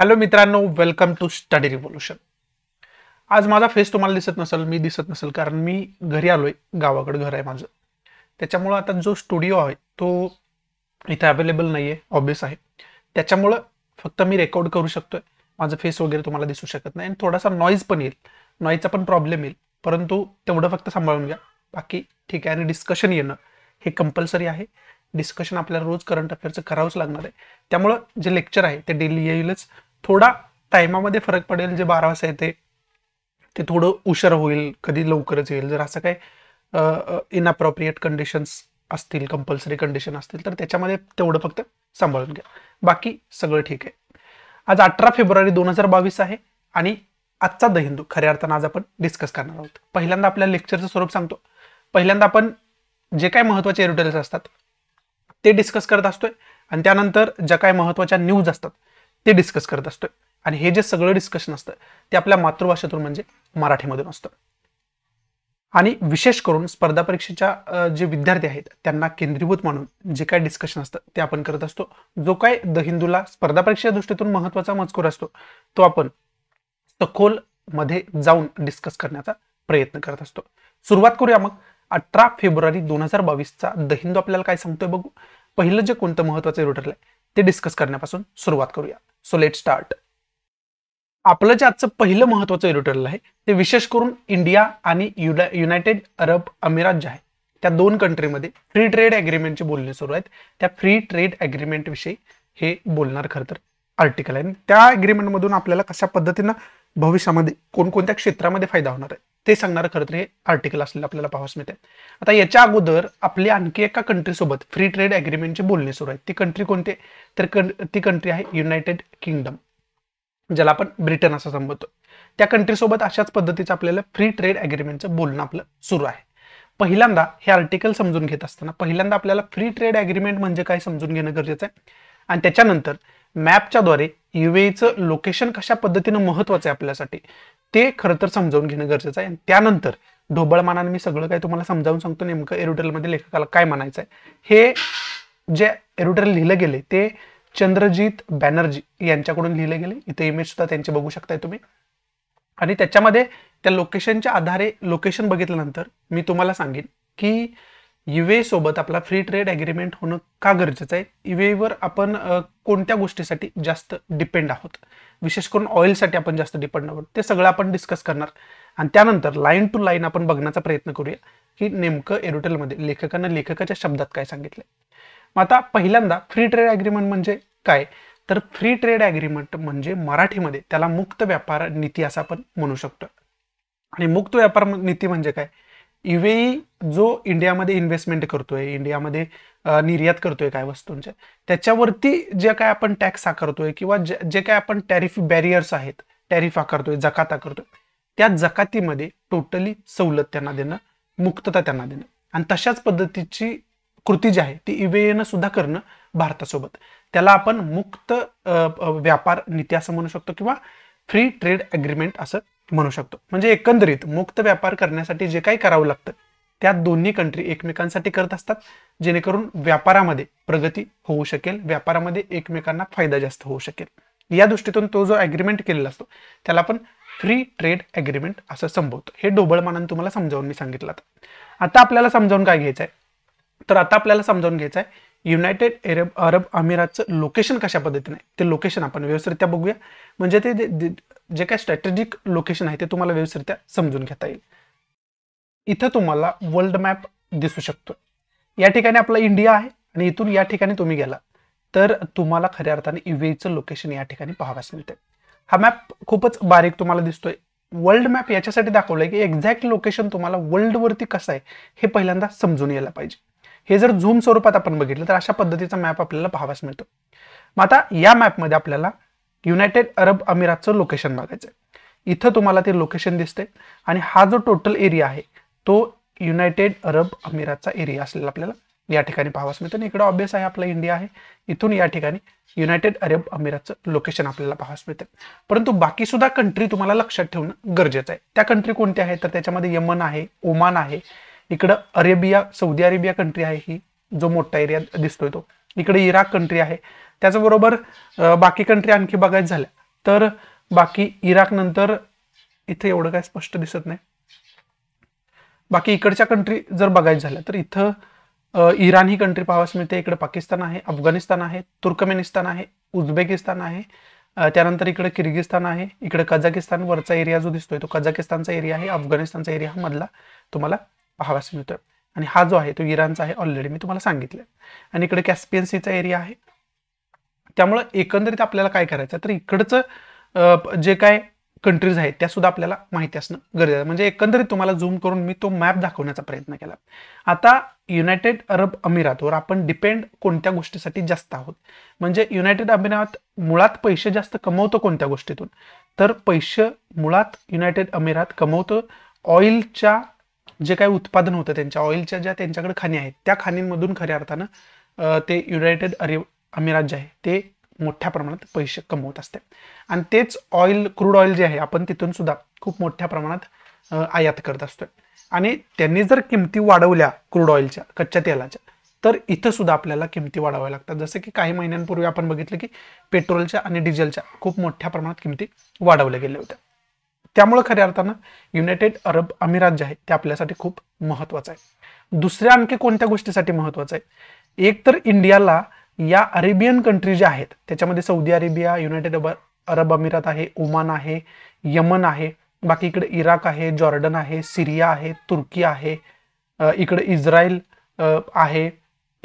hello मित्रांनो welcome to study revolution आज माझा फेस तुम्हाला दिसत नसेल मी दिसत नसेल कारण मी घरी आलोय गावाकडे घर आहे माझं त्याच्यामुळं आता जो स्टुडिओ आहे तो इथे अवेलेबल नाही आहे ऑब्वियस आहे त्याच्यामुळं फक्त मी रेकॉर्ड करू शकतोय माझं फेस वगैरे तुम्हाला दिसू शकत नाही आणि थोडासा नॉईज पण येईल नॉईजचा पण प्रॉब्लेम येईल परंतु तेवढं फक्त सांभाळून घ्या बाकी ठीक आहे आणि डिस्कशन येणं हे कंपल्सरी आहे डिस्कशन आपल्याला रोज करंट अफेअरचं करावंच लागणार आहे त्यामुळं जे लेक्चर आहे ते डेली येईलच थोडा टायमामध्ये फरक पडेल जे बारा वाजता येते ते थोडं उशीर होईल कधी लवकरच येईल जर असं इन अप्रोप्रिएट कंडिशन्स असतील कंपल्सरी कंडिशन असतील तर त्याच्यामध्ये तेवढं फक्त सांभाळून घ्या बाकी सगळं ठीक आहे आज अठरा फेब्रुवारी दोन हजार बावीस आहे आणि आजचा द हिंदू खऱ्या अर्थानं आज आपण डिस्कस करणार आहोत पहिल्यांदा आपल्या लेक्चरचं स्वरूप सांगतो पहिल्यांदा आपण जे काही महत्त्वाचे एअरटेल्स असतात ते डिस्कस करत असतोय आणि त्यानंतर ज्या काही महत्वाच्या न्यूज असतात ते डिस्कस करत असतोय आणि हे जे सगळं डिस्कशन असतं ते आपल्या मातृभाषेतून म्हणजे मराठीमधून असतं आणि विशेष करून स्पर्धा परीक्षेच्या जे विद्यार्थी आहेत त्यांना केंद्रीभूत मानून जे काय डिस्कशन असतं ते आपण करत असतो जो काय द हिंदूला स्पर्धा परीक्षेच्या दृष्टीतून महत्वाचा मजकूर असतो तो आपण सखोल मध्ये जाऊन डिस्कस करण्याचा प्रयत्न करत असतो सुरुवात करूया मग अठरा फेब्रुवारी दोन हजार बावीसचा द हिंदू आपल्याला काय सांगतोय बघू पहिलं जे कोणतं महत्वाचं रूट आहे ते डिस्कस करण्यापासून सुरुवात करूया सो लेट स्टार्ट आपलं जे आजचं पहिलं महत्वाचं एडिटोरियल आहे ते विशेष करून इंडिया आणि युनायटेड अरब अमिरात जे आहे त्या दोन कंट्रीमध्ये फ्री ट्रेड अग्रीमेंटचे बोलणे सुरू आहेत त्या फ्री ट्रेड विषयी हे बोलणार खरं तर आर्टिकल आहे त्या मधून आपल्याला कशा पद्धतीनं भविष्यामध्ये कोणकोणत्या क्षेत्रामध्ये फायदा होणार आहे ते सांगणारं खरं तर हे आर्टिकल असलेलं आपल्याला पाहावंच मिळते आता याच्या अगोदर आपली आणखी एका कंट्रीसोबत फ्री ट्रेड ॲग्रीमेंटची बोलणे सुरू आहेत ती कंट्री कोणती तर कं ती कंट्री आहे युनायटेड किंगडम ज्याला आपण ब्रिटन असं संबोधतो त्या कंट्रीसोबत अशाच पद्धतीचं आपल्याला फ्री ट्रेड अग्रीमेंटचं बोलणं आपलं सुरू आहे पहिल्यांदा हे आर्टिकल समजून घेत असताना पहिल्यांदा आपल्याला फ्री ट्रेड अग्रीमेंट म्हणजे काय समजून घेणं गरजेचं आहे आणि त्याच्यानंतर मॅपच्याद्वारे युएचं लोकेशन कशा पद्धतीनं महत्वाचं आहे आपल्यासाठी ते खरं तर समजावून घेणं गरजेचं आहे आणि त्यानंतर ढोबळमानाने मी सगळं काय तुम्हाला समजावून सांगतो नेमकं एरुटेलमध्ये लेखकाला काय म्हणायचं आहे हे जे एरुटेल लिहिलं गेले ते चंद्रजीत बॅनर्जी यांच्याकडून लिहिले गेले इथे इमेज सुद्धा त्यांचे बघू शकताय तुम्ही आणि त्याच्यामध्ये त्या लोकेशनच्या आधारे लोकेशन बघितल्यानंतर मी तुम्हाला सांगेन की युए सोबत आपला फ्री ट्रेड ऍग्रीमेंट होणं का गरजेचं आहे वर आपण कोणत्या गोष्टीसाठी जास्त डिपेंड आहोत विशेष करून ऑइलसाठी आपण जास्त डिपेंड आहोत ते सगळं आपण डिस्कस करणार आणि त्यानंतर लाईन टू लाईन आपण बघण्याचा प्रयत्न करूया की नेमकं मध्ये लेखकानं लेखकाच्या शब्दात काय सांगितलंय मग आता पहिल्यांदा फ्री ट्रेड अग्रीमेंट म्हणजे काय तर फ्री ट्रेड अग्रीमेंट म्हणजे मराठीमध्ये त्याला मुक्त व्यापार नीती असं आपण म्हणू शकतो आणि मुक्त व्यापार नीती म्हणजे काय इवेई जो इंडियामध्ये इन्व्हेस्टमेंट करतोय इंडियामध्ये निर्यात करतोय काय वस्तूंच्या त्याच्यावरती जे काय आपण टॅक्स आकारतोय किंवा जे जे काय आपण टॅरिफ बॅरियर्स आहेत टॅरिफ आकारतोय जकात आकारतोय त्या जकातीमध्ये टोटली सवलत त्यांना देणं मुक्तता त्यांना देणं आणि तशाच पद्धतीची कृती जी आहे ती इवेनं सुद्धा करणं भारतासोबत त्याला आपण मुक्त व्यापार नीती असं म्हणू शकतो किंवा फ्री ट्रेड अग्रीमेंट असं म्हणू शकतो म्हणजे एकंदरीत मुक्त व्यापार करण्यासाठी जे काही करावं लागतं त्या दोन्ही कंट्री एकमेकांसाठी करत असतात जेणेकरून व्यापारामध्ये प्रगती होऊ शकेल व्यापारामध्ये एकमेकांना फायदा जास्त होऊ शकेल या दृष्टीतून तो जो ऍग्रीमेंट केलेला असतो त्याला आपण फ्री ट्रेड ऍग्रीमेंट असं संबोधतो हे मानन तुम्हाला समजावून मी सांगितलं आता आपल्याला समजावून काय घ्यायचं आहे तर आता आपल्याला समजावून घ्यायचं आहे युनायटेड अरब अरब अमिरातचं लोकेशन कशा पद्धतीने ते लोकेशन आपण व्यवस्थितरित्या बघूया म्हणजे ते जे काय स्ट्रॅटेजिक लोकेशन आहे ते तुम्हाला व्यवस्थितरित्या समजून घेता येईल इथं तुम्हाला वर्ल्ड मॅप दिसू शकतो या ठिकाणी आपला इंडिया आहे आणि इथून या ठिकाणी तुम्ही गेला तर तुम्हाला खऱ्या अर्थाने युएचं लोकेशन या ठिकाणी पाहाव्यास मिळते हा मॅप खूपच बारीक तुम्हाला दिसतोय वर्ल्ड मॅप याच्यासाठी दाखवलंय की एक्झॅक्ट लोकेशन तुम्हाला वर्ल्डवरती कसं आहे हे पहिल्यांदा समजून यायला पाहिजे हे जर झूम स्वरूपात आपण बघितलं तर अशा पद्धतीचा मॅप आपल्याला पाहावास मिळतो मग आता या मॅपमध्ये आपल्याला युनायटेड अरब अमिरातचं लोकेशन बघायचं आहे इथं तुम्हाला ते लोकेशन दिसते आणि हा जो टोटल एरिया आहे तो युनायटेड अरब अमिरातचा एरिया असलेला आपल्याला या ठिकाणी पाहावास मिळतो आणि इकडं ऑब्विस आहे आपला इंडिया आहे इथून या ठिकाणी युनायटेड अरब अमिरातचं लोकेशन आपल्याला पाहावास मिळतं परंतु बाकी सुद्धा कंट्री तुम्हाला लक्षात ठेवणं गरजेचं आहे त्या कंट्री कोणत्या आहेत तर त्याच्यामध्ये यमन आहे ओमान आहे इकडं अरेबिया सौदी अरेबिया कंट्री आहे ही जो मोठा एरिया दिसतोय तो इकडे इराक कंट्री आहे त्याचबरोबर बाकी कंट्री आणखी बघायचं झाल्या तर बाकी इराक नंतर इथे एवढं काय स्पष्ट दिसत नाही बाकी इकडच्या कंट्री जर बघायचं झाल्या तर इथं इराण ही कंट्री पाहावास मिळते इकडे पाकिस्तान आहे अफगाणिस्तान आहे तुर्कमेनिस्तान आहे उझबेकिस्तान आहे त्यानंतर इकडे किर्गिस्तान आहे इकडे कझाकिस्तान वरचा एरिया जो दिसतोय तो कझाकिस्तानचा एरिया आहे अफगाणिस्तानचा एरिया हा मधला तुम्हाला पाहाव्यास मिळतोय आणि हा जो आहे तो इराणचा आहे ऑलरेडी मी तुम्हाला सांगितलं आणि इकडे कॅस्पियन सीचा एरिया आहे त्यामुळं एकंदरीत आपल्याला काय करायचं तर इकडचं जे काय कंट्रीज आहेत त्या सुद्धा आपल्याला माहिती असणं गरजेचं आहे म्हणजे एकंदरीत तुम्हाला झूम करून मी तो मॅप दाखवण्याचा प्रयत्न केला आता युनायटेड अरब अमिरातवर आपण डिपेंड कोणत्या गोष्टीसाठी जास्त आहोत म्हणजे युनायटेड अमिरात मुळात पैसे जास्त कमवतो कोणत्या गोष्टीतून तर पैसे मुळात युनायटेड अमिरात कमवतो ऑइलच्या जे काही उत्पादन होतं त्यांच्या ऑइलच्या ज्या त्यांच्याकडे खाणी आहेत त्या खाणींमधून खऱ्या अर्थानं ते युनायटेड अरे अमिरात जे आहे ते मोठ्या प्रमाणात पैसे कमवत असते आणि तेच ऑइल क्रूड ऑइल जे आहे आपण तिथून सुद्धा खूप मोठ्या प्रमाणात आयात करत असतो आणि त्यांनी जर किमती वाढवल्या क्रूड ऑइलच्या कच्च्या तेलाच्या तर इथं सुद्धा आपल्याला किमती वाढवाव्या लागतात जसं की काही महिन्यांपूर्वी आपण बघितलं की पेट्रोलच्या आणि डिझेलच्या खूप मोठ्या प्रमाणात किमती वाढवल्या गेल्या होत्या त्यामुळं खऱ्या अर्थानं युनायटेड अरब अमिरात जे आहे ते आपल्यासाठी खूप महत्वाचं आहे दुसऱ्या आणखी कोणत्या गोष्टीसाठी महत्वाचं आहे एक तर इंडियाला या अरेबियन कंट्री ज्या आहेत त्याच्यामध्ये सौदी अरेबिया युनायटेड अरब अमिरात आहे ओमान आहे यमन आहे बाकी इकडे इराक आहे जॉर्डन आहे सिरिया आहे तुर्की आहे इकडे इस्रायल आहे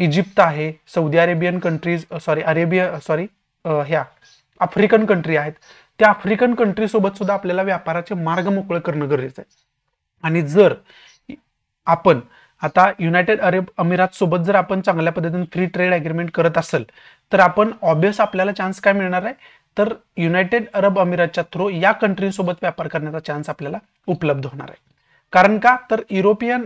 इजिप्त आहे Saudi Arabian countries sorry Arabia sorry ह्या आफ्रिकन कंट्री आहेत त्या आफ्रिकन कंट्रीसोबत सुद्धा आपल्याला व्यापाराचे मार्ग मोकळे करणं गरजेचं आहे आणि जर आपण आता युनायटेड अरेब अमिरात सोबत जर आपण चांगल्या पद्धतीने फ्री ट्रेड अग्रीमेंट करत असेल तर आपण ऑबियस आपल्याला चान्स काय मिळणार आहे तर युनायटेड अरब अमिरातच्या थ्रू या कंट्रीसोबत व्यापार करण्याचा चान्स आपल्याला उपलब्ध होणार आहे कारण का तर युरोपियन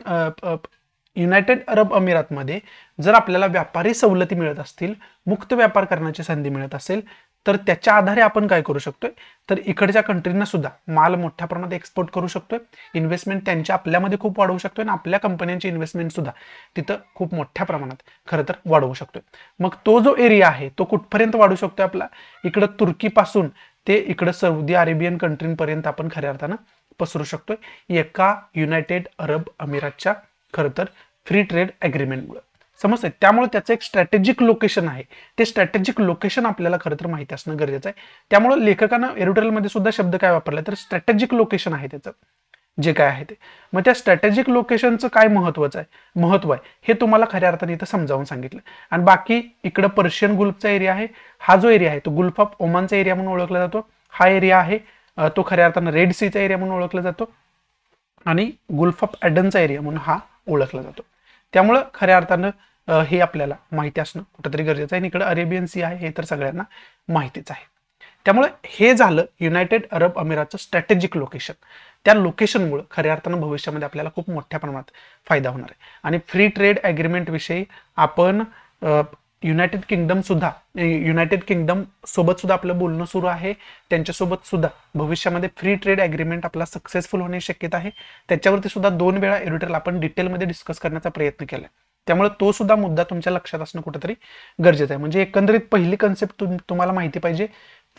युनायटेड अरब अमिरातमध्ये जर आपल्याला व्यापारी सवलती मिळत असतील मुक्त व्यापार करण्याची संधी मिळत असेल तर त्याच्या आधारे आपण काय करू शकतोय तर इकडच्या कंट्रींना सुद्धा माल मोठ्या प्रमाणात एक्सपोर्ट करू शकतोय इन्व्हेस्टमेंट त्यांच्या आपल्यामध्ये खूप वाढवू शकतोय आणि आपल्या कंपन्यांची इन्व्हेस्टमेंट सुद्धा तिथं खूप मोठ्या प्रमाणात खरं तर वाढवू शकतोय मग तो जो एरिया आहे तो कुठपर्यंत वाढू शकतोय आपला इकडं तुर्कीपासून ते इकडं सौदी अरेबियन कंट्रींपर्यंत आपण खऱ्या अर्थानं पसरू शकतोय एका युनायटेड अरब अमिरातच्या खरं तर फ्री ट्रेड अग्रीमेंटमुळे समजते त्यामुळे त्याचं एक स्ट्रॅटेजिक लोकेशन आहे ते स्ट्रॅटेजिक लोकेशन आपल्याला खरं तर माहिती असणं गरजेचं आहे त्यामुळे लेखकानं एडिटोरियलमध्ये सुद्धा शब्द काय वापरला तर स्ट्रॅटेजिक लोकेशन आहे त्याचं जे काय आहे ते मग त्या स्ट्रॅटेजिक लोकेशनचं काय महत्वाचं आहे महत्व आहे हे तुम्हाला खऱ्या अर्थाने इथं समजावून सांगितलं आणि बाकी इकडं पर्शियन गुल्फचा एरिया आहे हा जो एरिया आहे तो गुल्फ ऑफ ओमानचा एरिया म्हणून ओळखला जातो हा एरिया आहे तो खऱ्या अर्थानं रेड सीचा एरिया म्हणून ओळखला जातो आणि गुल्फ ऑफ ॲडनचा एरिया म्हणून हा ओळखला जातो त्यामुळं खऱ्या अर्थानं हे आपल्याला माहिती असणं कुठंतरी गरजेचं आहे इकडं अरेबियन सी आहे हे तर सगळ्यांना माहितीच आहे त्यामुळे हे झालं युनायटेड अरब अमिरातचं स्ट्रॅटेजिक लोकेशन त्या लोकेशनमुळे खऱ्या अर्थानं भविष्यामध्ये आपल्याला खूप मोठ्या प्रमाणात फायदा होणार आहे आणि फ्री ट्रेड विषयी आपण युनायटेड किंगडम सुद्धा युनायटेड किंगडम सोबत सुद्धा आपलं बोलणं सुरू आहे त्यांच्यासोबत सुद्धा भविष्यामध्ये फ्री ट्रेड ॲग्रीमेंट आपला सक्सेसफुल होण्याची शक्यता आहे त्याच्यावरती सुद्धा दोन वेळा एडिटरला आपण डिटेलमध्ये डिस्कस करण्याचा प्रयत्न केला त्यामुळे तो सुद्धा मुद्दा तुमच्या लक्षात असणं कुठेतरी गरजेचं आहे म्हणजे एकंदरीत पहिली कन्सेप्ट तुम्हाला माहिती पाहिजे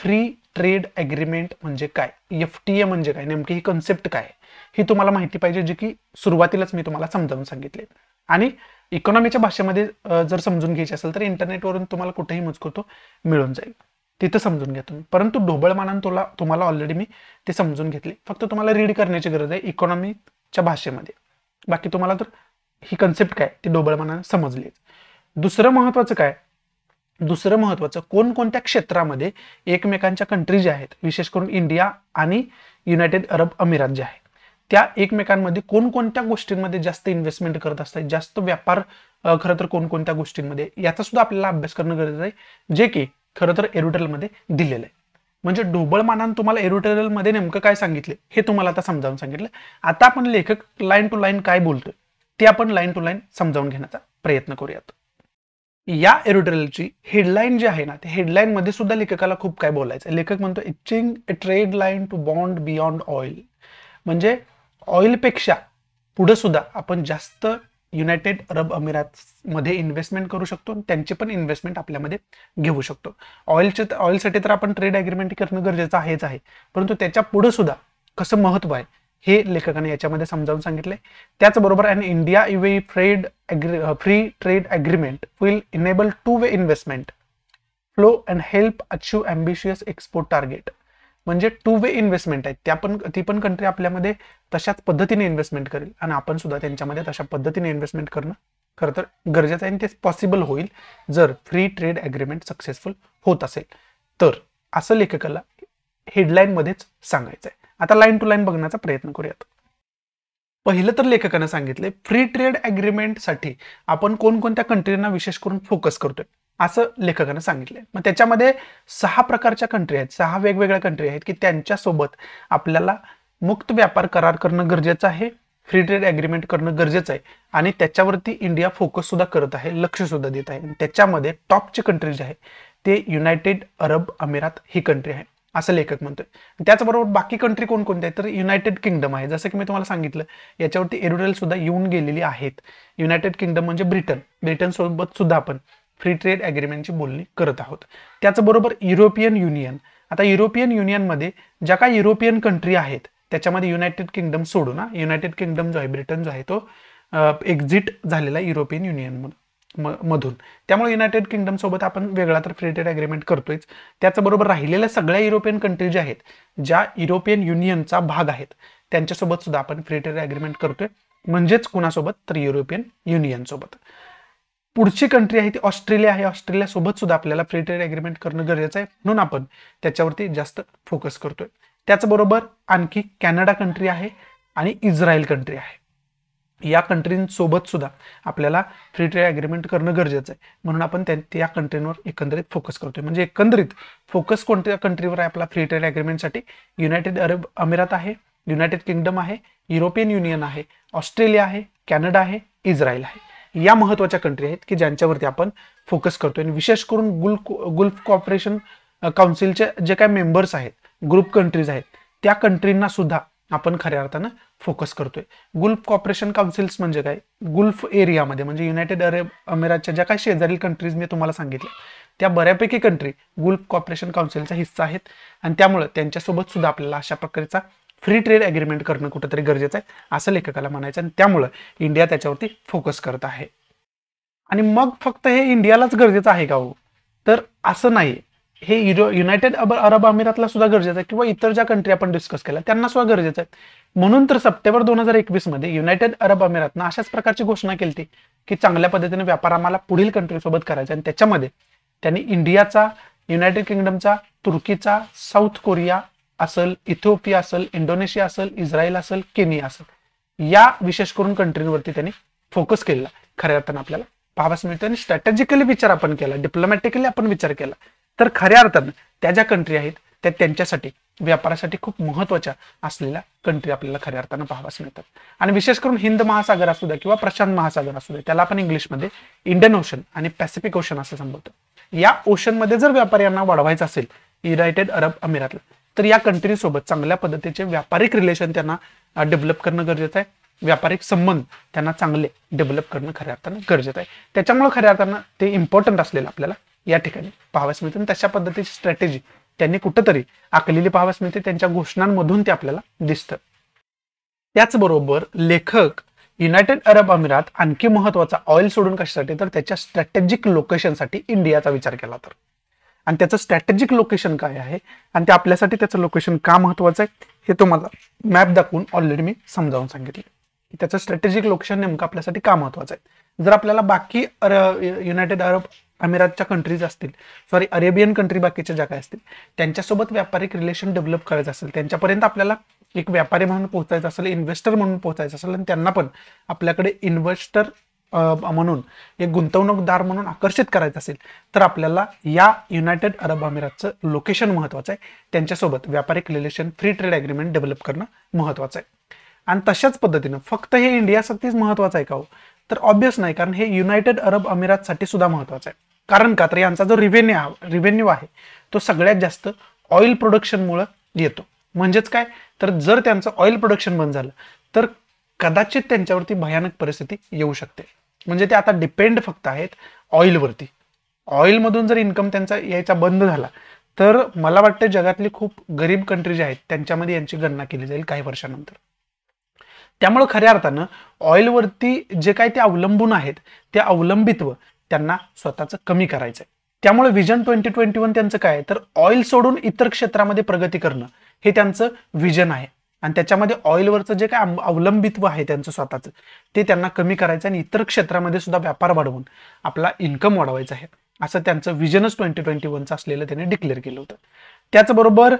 फ्री ट्रेड अग्रीमेंट म्हणजे काय एफ टी ए म्हणजे काय नेमकी ही कन्सेप्ट काय ही तुम्हाला माहिती पाहिजे जी की सुरुवातीलाच मी तुम्हाला समजावून सांगितले आणि इकॉनॉमीच्या भाषेमध्ये जर समजून घ्यायची असेल तर इंटरनेटवरून तुम्हाला कुठेही मजकूर मिळून जाईल तिथं समजून घ्या तुम्ही परंतु मानान तुला तुम्हाला ऑलरेडी मी ते समजून घेतले फक्त तुम्हाला रीड करण्याची गरज आहे इकॉनॉमीच्या भाषेमध्ये बाकी तुम्हाला तर ही कन्सेप्ट काय ते डोबळमानानं समजली दुसरं महत्वाचं काय दुसरं महत्वाचं कोणकोणत्या क्षेत्रामध्ये एकमेकांच्या कंट्री ज्या आहेत विशेष करून इंडिया आणि युनायटेड अरब अमिरात जे आहे त्या एकमेकांमध्ये कोणकोणत्या गोष्टींमध्ये जास्त इन्व्हेस्टमेंट करत असतात जास्त व्यापार खरं तर कोणकोणत्या गोष्टींमध्ये याचा सुद्धा आपल्याला अभ्यास करणं गरजेचं आहे जे की खरं तर एरोटेलमध्ये दिलेलं आहे म्हणजे ढोबळमानानं तुम्हाला मध्ये नेमकं काय सांगितलं हे तुम्हाला आता समजावून सांगितलं आता आपण लेखक लाईन टू लाईन काय बोलतोय ते आपण लाईन टू लाईन समजावून घेण्याचा प्रयत्न करूयात या एडिटोरियलची हेडलाईन जी आहे ना ते हेडलाईनमध्ये सुद्धा लेखकाला खूप काय बोलायचं लेखक म्हणतो etching a trade line to bond beyond oil म्हणजे ऑइलपेक्षा पुढे सुद्धा आपण जास्त युनायटेड अरब मध्ये इन्व्हेस्टमेंट करू शकतो त्यांची पण इन्व्हेस्टमेंट आपल्यामध्ये घेऊ शकतो ऑइलचे ऑइलसाठी तर आपण ट्रेड अग्रीमेंट करणं गरजेचं आहेच आहे परंतु त्याच्या पुढे सुद्धा कसं महत्व आहे हे लेखकाने याच्यामध्ये समजावून सांगितले त्याचबरोबर and India we fred free trade agreement will enable two way investment flow and help achieve ambitious export target म्हणजे टू वे इन्व्हेस्टमेंट आहे त्या पण ती पण कंट्री आपल्यामध्ये तशाच पद्धतीने इन्व्हेस्टमेंट करेल आणि आपण सुद्धा त्यांच्यामध्ये तशा पद्धतीने इन्व्हेस्टमेंट करणं खरं तर गरजेचं आहे आणि ते पॉसिबल होईल जर फ्री ट्रेड अग्रीमेंट सक्सेसफुल होत असेल तर असं लेखकाला हेडलाईनमध्येच सांगायचं आहे आता लाईन टू लाईन बघण्याचा प्रयत्न करूयात पहिलं तर लेखकानं सांगितले फ्री ट्रेड अग्रीमेंटसाठी आपण कोणकोणत्या कंट्रींना विशेष करून फोकस करतोय असं लेखकानं सांगितलंय मग त्याच्यामध्ये सहा प्रकारच्या कंट्री आहेत सहा वेगवेगळ्या कंट्री आहेत की त्यांच्यासोबत आपल्याला मुक्त व्यापार करार करणं गरजेचं आहे फ्री ट्रेड अग्रीमेंट करणं गरजेचं आहे आणि त्याच्यावरती इंडिया फोकस सुद्धा करत आहे लक्ष सुद्धा देत आहे त्याच्यामध्ये टॉपची कंट्री जी आहे ते युनायटेड अरब अमिरात ही कंट्री आहे असं लेखक म्हणतोय त्याचबरोबर बाकी कंट्री कोणकोणत्या आहेत तर युनायटेड किंगडम आहे जसं की मी तुम्हाला सांगितलं याच्यावरती एडिटोरियल सुद्धा येऊन गेलेली आहेत युनायटेड किंगडम म्हणजे ब्रिटन ब्रिटन सोबत सुद्धा आपण फ्री ट्रेड अग्रीमेंटची बोलणी करत आहोत त्याचबरोबर युरोपियन युनियन आता युरोपियन युनियनमध्ये ज्या काही युरोपियन कंट्री आहेत त्याच्यामध्ये युनायटेड किंगडम सोडून ना युनायटेड किंगडम जो आहे ब्रिटन जो आहे तो एक्झिट झालेला युरोपियन युरोपियन युनियनमधून मधून त्यामुळे युनायटेड किंगडम सोबत आपण वेगळा तर फ्री ट्रेड अग्रीमेंट करतोय त्याचबरोबर राहिलेल्या सगळ्या युरोपियन कंट्री ज्या आहेत ज्या युरोपियन युनियनचा भाग आहेत त्यांच्यासोबत सुद्धा आपण फ्री ट्रेड अग्रीमेंट करतोय म्हणजेच कुणासोबत तर युरोपियन युनियन सोबत पुढची कंट्री आहे ती ऑस्ट्रेलिया आहे ऑस्ट्रेलियासोबत सुद्धा आपल्याला फ्री ट्रेड अग्रीमेंट करणं गरजेचं आहे म्हणून आपण त्याच्यावरती जास्त फोकस करतोय त्याचबरोबर आणखी कॅनडा कंट्री आहे आणि इस्रायल कंट्री आहे या कंट्रींसोबत सुद्धा आपल्याला फ्री ट्रेड ॲग्रीमेंट करणं गरजेचं आहे म्हणून आपण त्या त्या कंट्रींवर एकंदरीत फोकस करतोय म्हणजे एकंदरीत फोकस कोणत्या कंट्रीवर आहे आपला फ्री ट्रेड ॲग्रीमेंटसाठी युनायटेड अरब अमिरात आहे युनायटेड किंगडम आहे युरोपियन युनियन आहे ऑस्ट्रेलिया आहे कॅनडा आहे इस्रायल आहे या महत्त्वाच्या कंट्री आहेत की ज्यांच्यावरती आपण फोकस करतोय आणि विशेष करून गुल्फ गुल्फ कॉपरेशन काउन्सिलचे जे काय मेंबर्स आहेत ग्रुप कंट्रीज आहेत त्या कंट्रींना सुद्धा आपण खऱ्या अर्थानं फोकस करतोय गुल्फ कॉपरेशन काउन्सिल्स म्हणजे काय गुल्फ एरियामध्ये म्हणजे युनायटेड अरेब अमिरातच्या ज्या काही शेजारील कंट्रीज मी तुम्हाला सांगितल्या त्या बऱ्यापैकी कंट्री गुल्फ कॉपरेशन काउन्सिलचा हिस्सा आहेत आणि त्यामुळे त्यांच्यासोबत सुद्धा आपल्याला अशा प्रकारचा फ्री ट्रेड अग्रीमेंट करणं कुठंतरी गरजेचं आहे असं लेखकाला म्हणायचं आणि त्यामुळं इंडिया त्याच्यावरती फोकस करत आहे आणि मग फक्त हे इंडियालाच गरजेचं आहे का हो तर असं नाही हे युरो युनायटेड अरब अमिरातला सुद्धा गरजेचं आहे किंवा इतर ज्या कंट्री आपण डिस्कस केल्या त्यांना सुद्धा गरजेचं आहे म्हणून तर सप्टेंबर दोन हजार एकवीस मध्ये युनायटेड अरब अमिरातनं अशाच प्रकारची घोषणा केली की चांगल्या पद्धतीने व्यापार आम्हाला पुढील कंट्रीसोबत करायचा आणि त्याच्यामध्ये त्यांनी इंडियाचा युनायटेड किंगडमचा तुर्कीचा साऊथ कोरिया असेल इथिओपिया असेल इंडोनेशिया असेल इस्रायल असेल केनिया असेल या विशेष करून कंट्रीवरती त्यांनी फोकस केलेला खऱ्या अर्थानं आपल्याला पाहावास मिळतो आणि स्ट्रॅटेजिकली विचार आपण केला डिप्लोमॅटिकली आपण विचार केला तर खऱ्या अर्थानं त्या ज्या कंट्री आहेत त्या त्यांच्यासाठी व्यापारासाठी खूप महत्वाच्या असलेल्या कंट्री आपल्याला खऱ्या अर्थानं पाहाव्यास मिळतात आणि विशेष करून हिंद महासागर असू द्या किंवा प्रशांत महासागर असू द्या त्याला आपण इंग्लिशमध्ये इंडियन ओशन आणि पॅसिफिक ओशन असं संबोधतो या ओशनमध्ये जर व्यापाऱ्यांना वाढवायचं असेल युनायटेड अरब अमिरातला तर या कंट्रीसोबत चांगल्या पद्धतीचे व्यापारिक रिलेशन त्यांना डेव्हलप करणं गरजेचं आहे व्यापारिक संबंध त्यांना चांगले डेव्हलप करणं खऱ्या अर्थानं गरजेचं आहे त्याच्यामुळे खऱ्या अर्थानं ते इम्पॉर्टंट असलेलं आपल्याला या ठिकाणी पाहाव्यास मिळते आणि तशा पद्धतीची स्ट्रॅटेजी त्यांनी कुठंतरी आखलेली पाहाव्यास मिळते त्यांच्या घोषणांमधून ते आपल्याला दिसतं त्याचबरोबर लेखक युनायटेड अरब अमिरात आणखी महत्वाचा ऑइल सोडून कशासाठी तर त्याच्या स्ट्रॅटेजिक लोकेशनसाठी इंडियाचा विचार केला तर आणि त्याचं स्ट्रॅटेजिक लोकेशन काय आहे आणि ते आपल्यासाठी त्याचं लोकेशन का महत्वाचं आहे हे तुम्हाला मॅप दाखवून ऑलरेडी मी समजावून सांगितले त्याचं स्ट्रॅटेजिक लोकेशन नेमकं आपल्यासाठी का महत्वाचं आहे जर आपल्याला बाकी युनायटेड अरब अमिरातच्या कंट्रीज असतील सॉरी अरेबियन कंट्री बाकीच्या ज्या काय असतील त्यांच्यासोबत व्यापारिक रिलेशन डेव्हलप करायचं असेल त्यांच्यापर्यंत आपल्याला एक व्यापारी म्हणून पोहोचायचं असेल इन्व्हेस्टर म्हणून पोहोचायचं असेल आणि त्यांना पण आपल्याकडे इन्व्हेस्टर म्हणून एक गुंतवणूकदार म्हणून आकर्षित करायचं असेल तर आपल्याला या युनायटेड अरब अमिरातचं लोकेशन महत्त्वाचं आहे त्यांच्यासोबत व्यापारिक relation free trade agreement develop करणं महत्त्वाचं आहे आणि तशाच पद्धतीनं फक्त हे इंडियासाठीच महत्त्वाचं आहे का हो तर ऑब्वियस नाही कारण हे युनायटेड अरब अमिरातसाठी सुद्धा महत्त्वाचं आहे कारण का तर यांचा जो रिव्हेन्यू रिव्हेन्यू आहे तो सगळ्यात जास्त ऑइल प्रोडक्शनमुळं येतो म्हणजेच काय तर जर त्यांचं ऑइल प्रोडक्शन बंद झालं तर कदाचित त्यांच्यावरती भयानक परिस्थिती येऊ शकते म्हणजे ते आता डिपेंड फक्त आहेत ऑइलवरती ऑइलमधून जर इन्कम त्यांचा यायचा बंद झाला तर मला वाटतं जगातली खूप गरीब कंट्री जे आहेत त्यांच्यामध्ये यांची गणना केली जाईल काही वर्षानंतर त्यामुळे खऱ्या अर्थानं ऑइलवरती जे काही ते अवलंबून आहेत ते अवलंबित्व त्यांना स्वतःचं कमी करायचंय त्यामुळे व्हिजन ट्वेंटी ट्वेंटी वन त्यांचं काय तर ऑइल सोडून इतर क्षेत्रामध्ये प्रगती करणं हे त्यांचं व्हिजन आहे आणि त्याच्यामध्ये ऑइलवरचं जे काय अवलंबित्व आहे त्यांचं स्वतःचं ते त्यांना कमी करायचं आणि इतर क्षेत्रामध्ये सुद्धा व्यापार वाढवून आपला इन्कम वाढवायचा आहे असं त्यांचं विजनच ट्वेंटी ट्वेंटी वनचं असलेलं त्यांनी डिक्लेअर केलं होतं त्याचबरोबर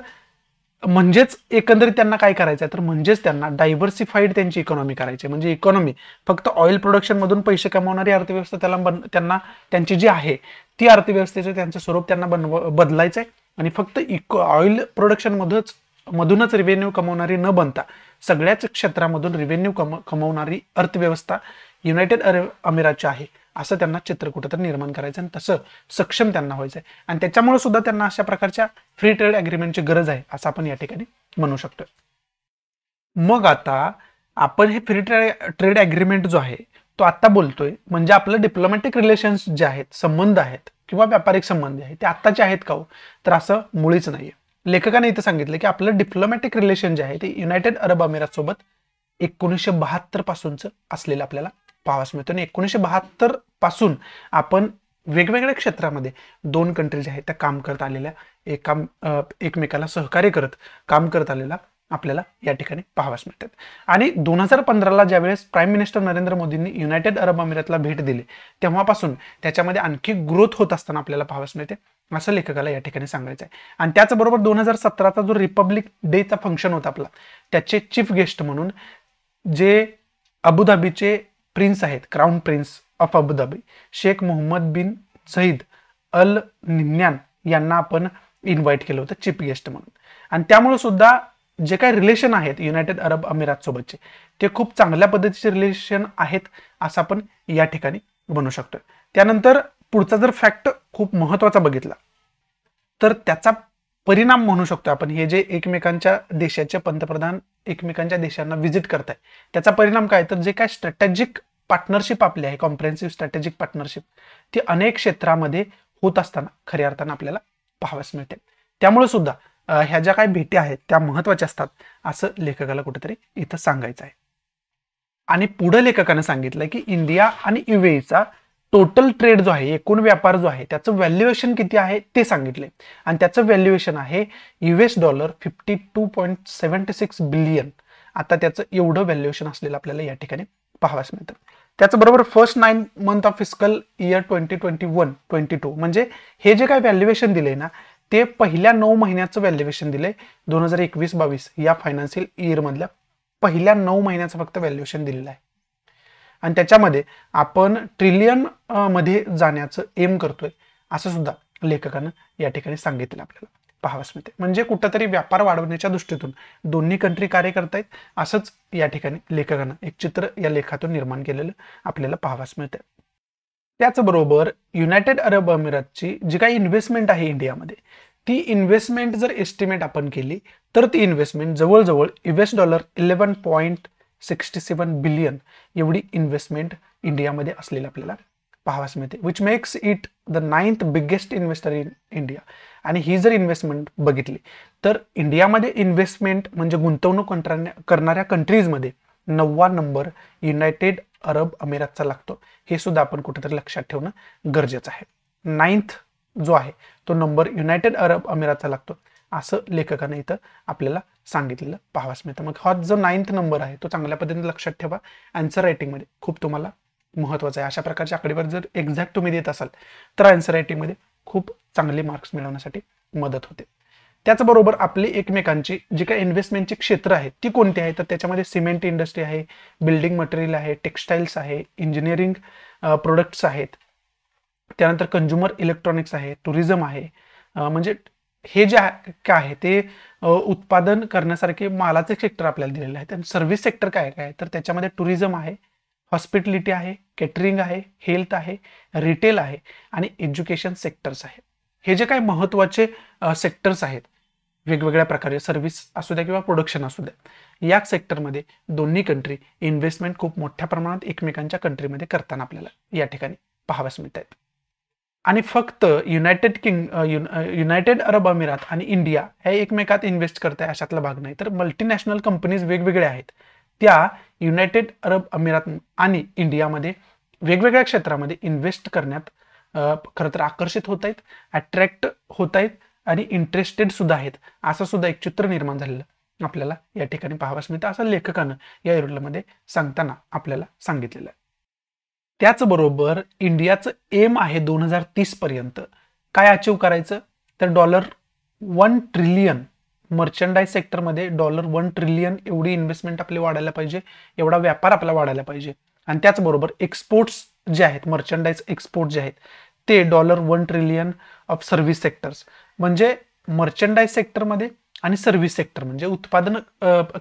म्हणजेच एकंदरीत त्यांना काय करायचं आहे तर म्हणजेच त्यांना डायव्हर्सिफाईड त्यांची इकॉनॉमी करायची म्हणजे इकॉनॉमी फक्त ऑइल प्रोडक्शनमधून पैसे कमावणारी अर्थव्यवस्था त्याला बन त्यांना त्यांची जी आहे ती अर्थव्यवस्थेचं त्यांचं स्वरूप त्यांना बनव बदलायचं आहे आणि फक्त इको ऑइल प्रोडक्शनमधूनच मधूनच रेव्हेन्यू कमवणारी न बनता सगळ्याच क्षेत्रामधून रेव्हेन्यू कम कमवणारी अर्थव्यवस्था युनायटेड अरब अमिरातची आहे असं त्यांना चित्र तर निर्माण करायचं आणि तसं सक्षम त्यांना व्हायचं आहे आणि त्याच्यामुळे सुद्धा त्यांना अशा प्रकारच्या फ्री ट्रेड अग्रीमेंटची गरज आहे असं आपण या ठिकाणी म्हणू शकतो मग आता आपण हे फ्री ट्रेड ट्रेड अग्रीमेंट जो आहे तो आत्ता बोलतोय म्हणजे आपलं डिप्लोमॅटिक रिलेशन्स जे आहेत संबंध आहेत किंवा व्यापारिक संबंध आहेत ते आत्ताचे आहेत का हो तर असं मुळीच नाहीये लेखकाने इथं सांगितलं की आपलं डिप्लोमॅटिक रिलेशन जे आहे ते युनायटेड अरब सोबत एकोणीसशे बहात्तर पासूनचं असलेलं आपल्याला पाहावास मिळतो आणि एकोणीसशे बहात्तर पासून आपण वेगवेगळ्या क्षेत्रामध्ये दोन कंट्रीज आहेत त्या काम करत आलेल्या एका एकमेकाला सहकार्य करत काम करत आलेला आपल्याला या ठिकाणी पाहावास मिळतात आणि दोन हजार पंधराला ज्यावेळेस प्राईम मिनिस्टर नरेंद्र मोदींनी युनायटेड अरब अमिरातला भेट दिली तेव्हापासून त्याच्यामध्ये आणखी ग्रोथ होत असताना आपल्याला पाहावास मिळते असं लेखकाला या ठिकाणी सांगायचं आहे आणि त्याचबरोबर दोन हजार सतराचा जो रिपब्लिक डेचा फंक्शन होता आपला त्याचे चीफ गेस्ट म्हणून जे अबुधाबीचे प्रिन्स आहेत crown prince of Abu Dhabi Sheikh Mohammed bin Zayed Al Nahyan यांना आपण इन्व्हाइट केलं होतं चीफ गेस्ट म्हणून आणि त्यामुळे सुद्धा जे काही रिलेशन आहेत युनायटेड अरब अमिरातसोबतचे सोबतचे ते खूप चांगल्या पद्धतीचे रिलेशन आहेत असं आपण या ठिकाणी म्हणू शकतोय त्यानंतर पुढचा जर फॅक्ट खूप महत्वाचा बघितला तर त्याचा परिणाम म्हणू शकतो आपण हे जे एकमेकांच्या देशाचे पंतप्रधान एकमेकांच्या देशांना व्हिजिट करताय त्याचा परिणाम काय तर जे काय स्ट्रॅटेजिक पार्टनरशिप आपली आहे कॉम्प्रेन्सिव्ह स्ट्रॅटेजिक पार्टनरशिप ती अनेक क्षेत्रामध्ये होत असताना खऱ्या अर्थानं आपल्याला पाहावयास मिळते त्यामुळे सुद्धा ह्या ज्या काही भेटी आहेत त्या महत्वाच्या असतात असं लेखकाला कुठेतरी इथं सांगायचं आहे आणि पुढं लेखकानं सांगितलं की इंडिया आणि युएचा टोटल ट्रेड जो आहे एकूण व्यापार जो आहे त्याचं व्हॅल्युएशन किती आहे ते सांगितले आणि त्याचं व्हॅल्युएशन आहे US dollar fifty two point seventy six billion आता त्याचं एवढं व्हॅल्युएशन असलेलं आपल्याला या ठिकाणी पाहाव्यास मिळतं त्याचबरोबर first nine month of fiscal year twenty twenty one twenty two म्हणजे हे जे काय व्हॅल्युएशन दिले ना ते पहिल्या नऊ महिन्याचं व्हॅल्युएशन दिले दोन हजार एकवीस बावीस या फायनान्शियल इयरमधल्या पहिल्या नऊ महिन्याचं फक्त व्हॅल्युएशन दिलेलं आहे आणि त्याच्यामध्ये आपण ट्रिलियन मध्ये जाण्याचं एम करतोय असं सुद्धा लेखकानं या ठिकाणी सांगितलं आपल्याला पाहावंच मिळते म्हणजे कुठंतरी व्यापार वाढवण्याच्या दृष्टीतून दोन्ही कंट्री कार्य करतायत असंच या ठिकाणी लेखकानं एक चित्र या लेखातून निर्माण केलेलं आपल्याला पाहावंच मिळते त्याचबरोबर युनायटेड अरब अमिरातची जी काही इन्व्हेस्टमेंट आहे इंडियामध्ये ती इन्व्हेस्टमेंट जर एस्टिमेट आपण केली तर ती इन्व्हेस्टमेंट जवळजवळ US dollar eleven point sixty seven billion एवढी इन्व्हेस्टमेंट इंडियामध्ये असलेली आपल्याला पाहावास मिळते which makes it the ninth biggest investor in India आणि ही जर इन्व्हेस्टमेंट बघितली तर इंडियामध्ये इन्व्हेस्टमेंट म्हणजे गुंतवणूक कंट्रा करणाऱ्या कंट्रीजमध्ये नववा नंबर युनायटेड अरब अमिरातचा लागतो हे सुद्धा आपण कुठेतरी लक्षात ठेवणं गरजेचं आहे नाईन्थ जो आहे तो नंबर युनायटेड अरब अमिरातचा लागतो असं लेखकाने इथं आपल्याला सांगितलेलं पाहावाच मिळतं मग हा जो नाईन्थ नंबर आहे तो चांगल्या पद्धतीने लक्षात ठेवा अँसर रायटिंगमध्ये खूप तुम्हाला महत्त्वाचं आहे अशा प्रकारच्या आकडेवार जर एक्झॅक्ट तुम्ही देत असाल तर अँसर रायटिंगमध्ये खूप चांगले मार्क्स मिळवण्यासाठी मदत होते त्याचबरोबर आपली एकमेकांची जी काही इन्व्हेस्टमेंटची क्षेत्र आहेत ती कोणती आहे तर त्याच्यामध्ये सिमेंट इंडस्ट्री आहे बिल्डिंग मटेरियल आहे टेक्स्टाईल्स आहे इंजिनिअरिंग प्रोडक्ट्स आहेत त्यानंतर कंझ्युमर इलेक्ट्रॉनिक्स आहे टुरिझम आहे म्हणजे हे जे काय आहे ते उत्पादन करण्यासारखे मालाचे सेक्टर आपल्याला दिलेले आहेत आणि सर्व्हिस सेक्टर काय काय तर त्याच्यामध्ये टुरिझम आहे हॉस्पिटॅलिटी आहे केटरिंग आहे हेल्थ आहे रिटेल आहे आणि एज्युकेशन सेक्टर्स आहे हे जे काय महत्त्वाचे सेक्टर्स आहेत वेगवेगळ्या प्रकारे सर्व्हिस असू द्या किंवा प्रोडक्शन असू द्या या सेक्टरमध्ये दोन्ही कंट्री इन्व्हेस्टमेंट खूप मोठ्या प्रमाणात एकमेकांच्या कंट्रीमध्ये करताना आपल्याला या ठिकाणी पाहाव्यास मिळत आहेत आणि फक्त युनायटेड किंग युनायटेड अरब अमिरात आणि इंडिया हे एकमेकात इन्व्हेस्ट करत आहे अशातला भाग नाही तर मल्टीनॅशनल कंपनीज वेगवेगळ्या आहेत त्या युनायटेड अरब अमिरात आणि इंडियामध्ये वेगवेगळ्या क्षेत्रामध्ये इन्व्हेस्ट करण्यात खरं तर आकर्षित होत आहेत अट्रॅक्ट होत आहेत आणि इंटरेस्टेड सुद्धा आहेत असं सुद्धा एक चित्र निर्माण झालेलं आपल्याला या ठिकाणी पाहावास मिळतं असं लेखकानं या एरुडलमध्ये सांगताना आपल्याला सांगितलेलं आहे त्याचबरोबर इंडियाचं एम आहे दोन हजार तीस पर्यंत काय अचीव करायचं तर डॉलर वन ट्रिलियन मर्चंडाईज सेक्टरमध्ये डॉलर वन ट्रिलियन एवढी इन्व्हेस्टमेंट आपली वाढायला पाहिजे एवढा व्यापार आपला वाढायला पाहिजे आणि त्याचबरोबर एक्सपोर्ट्स जे आहेत मर्चंडाईज एक्सपोर्ट जे आहेत ते dollar one trillion of service sectors म्हणजे मर्चंडाईज सेक्टरमध्ये आणि सर्व्हिस सेक्टर म्हणजे उत्पादन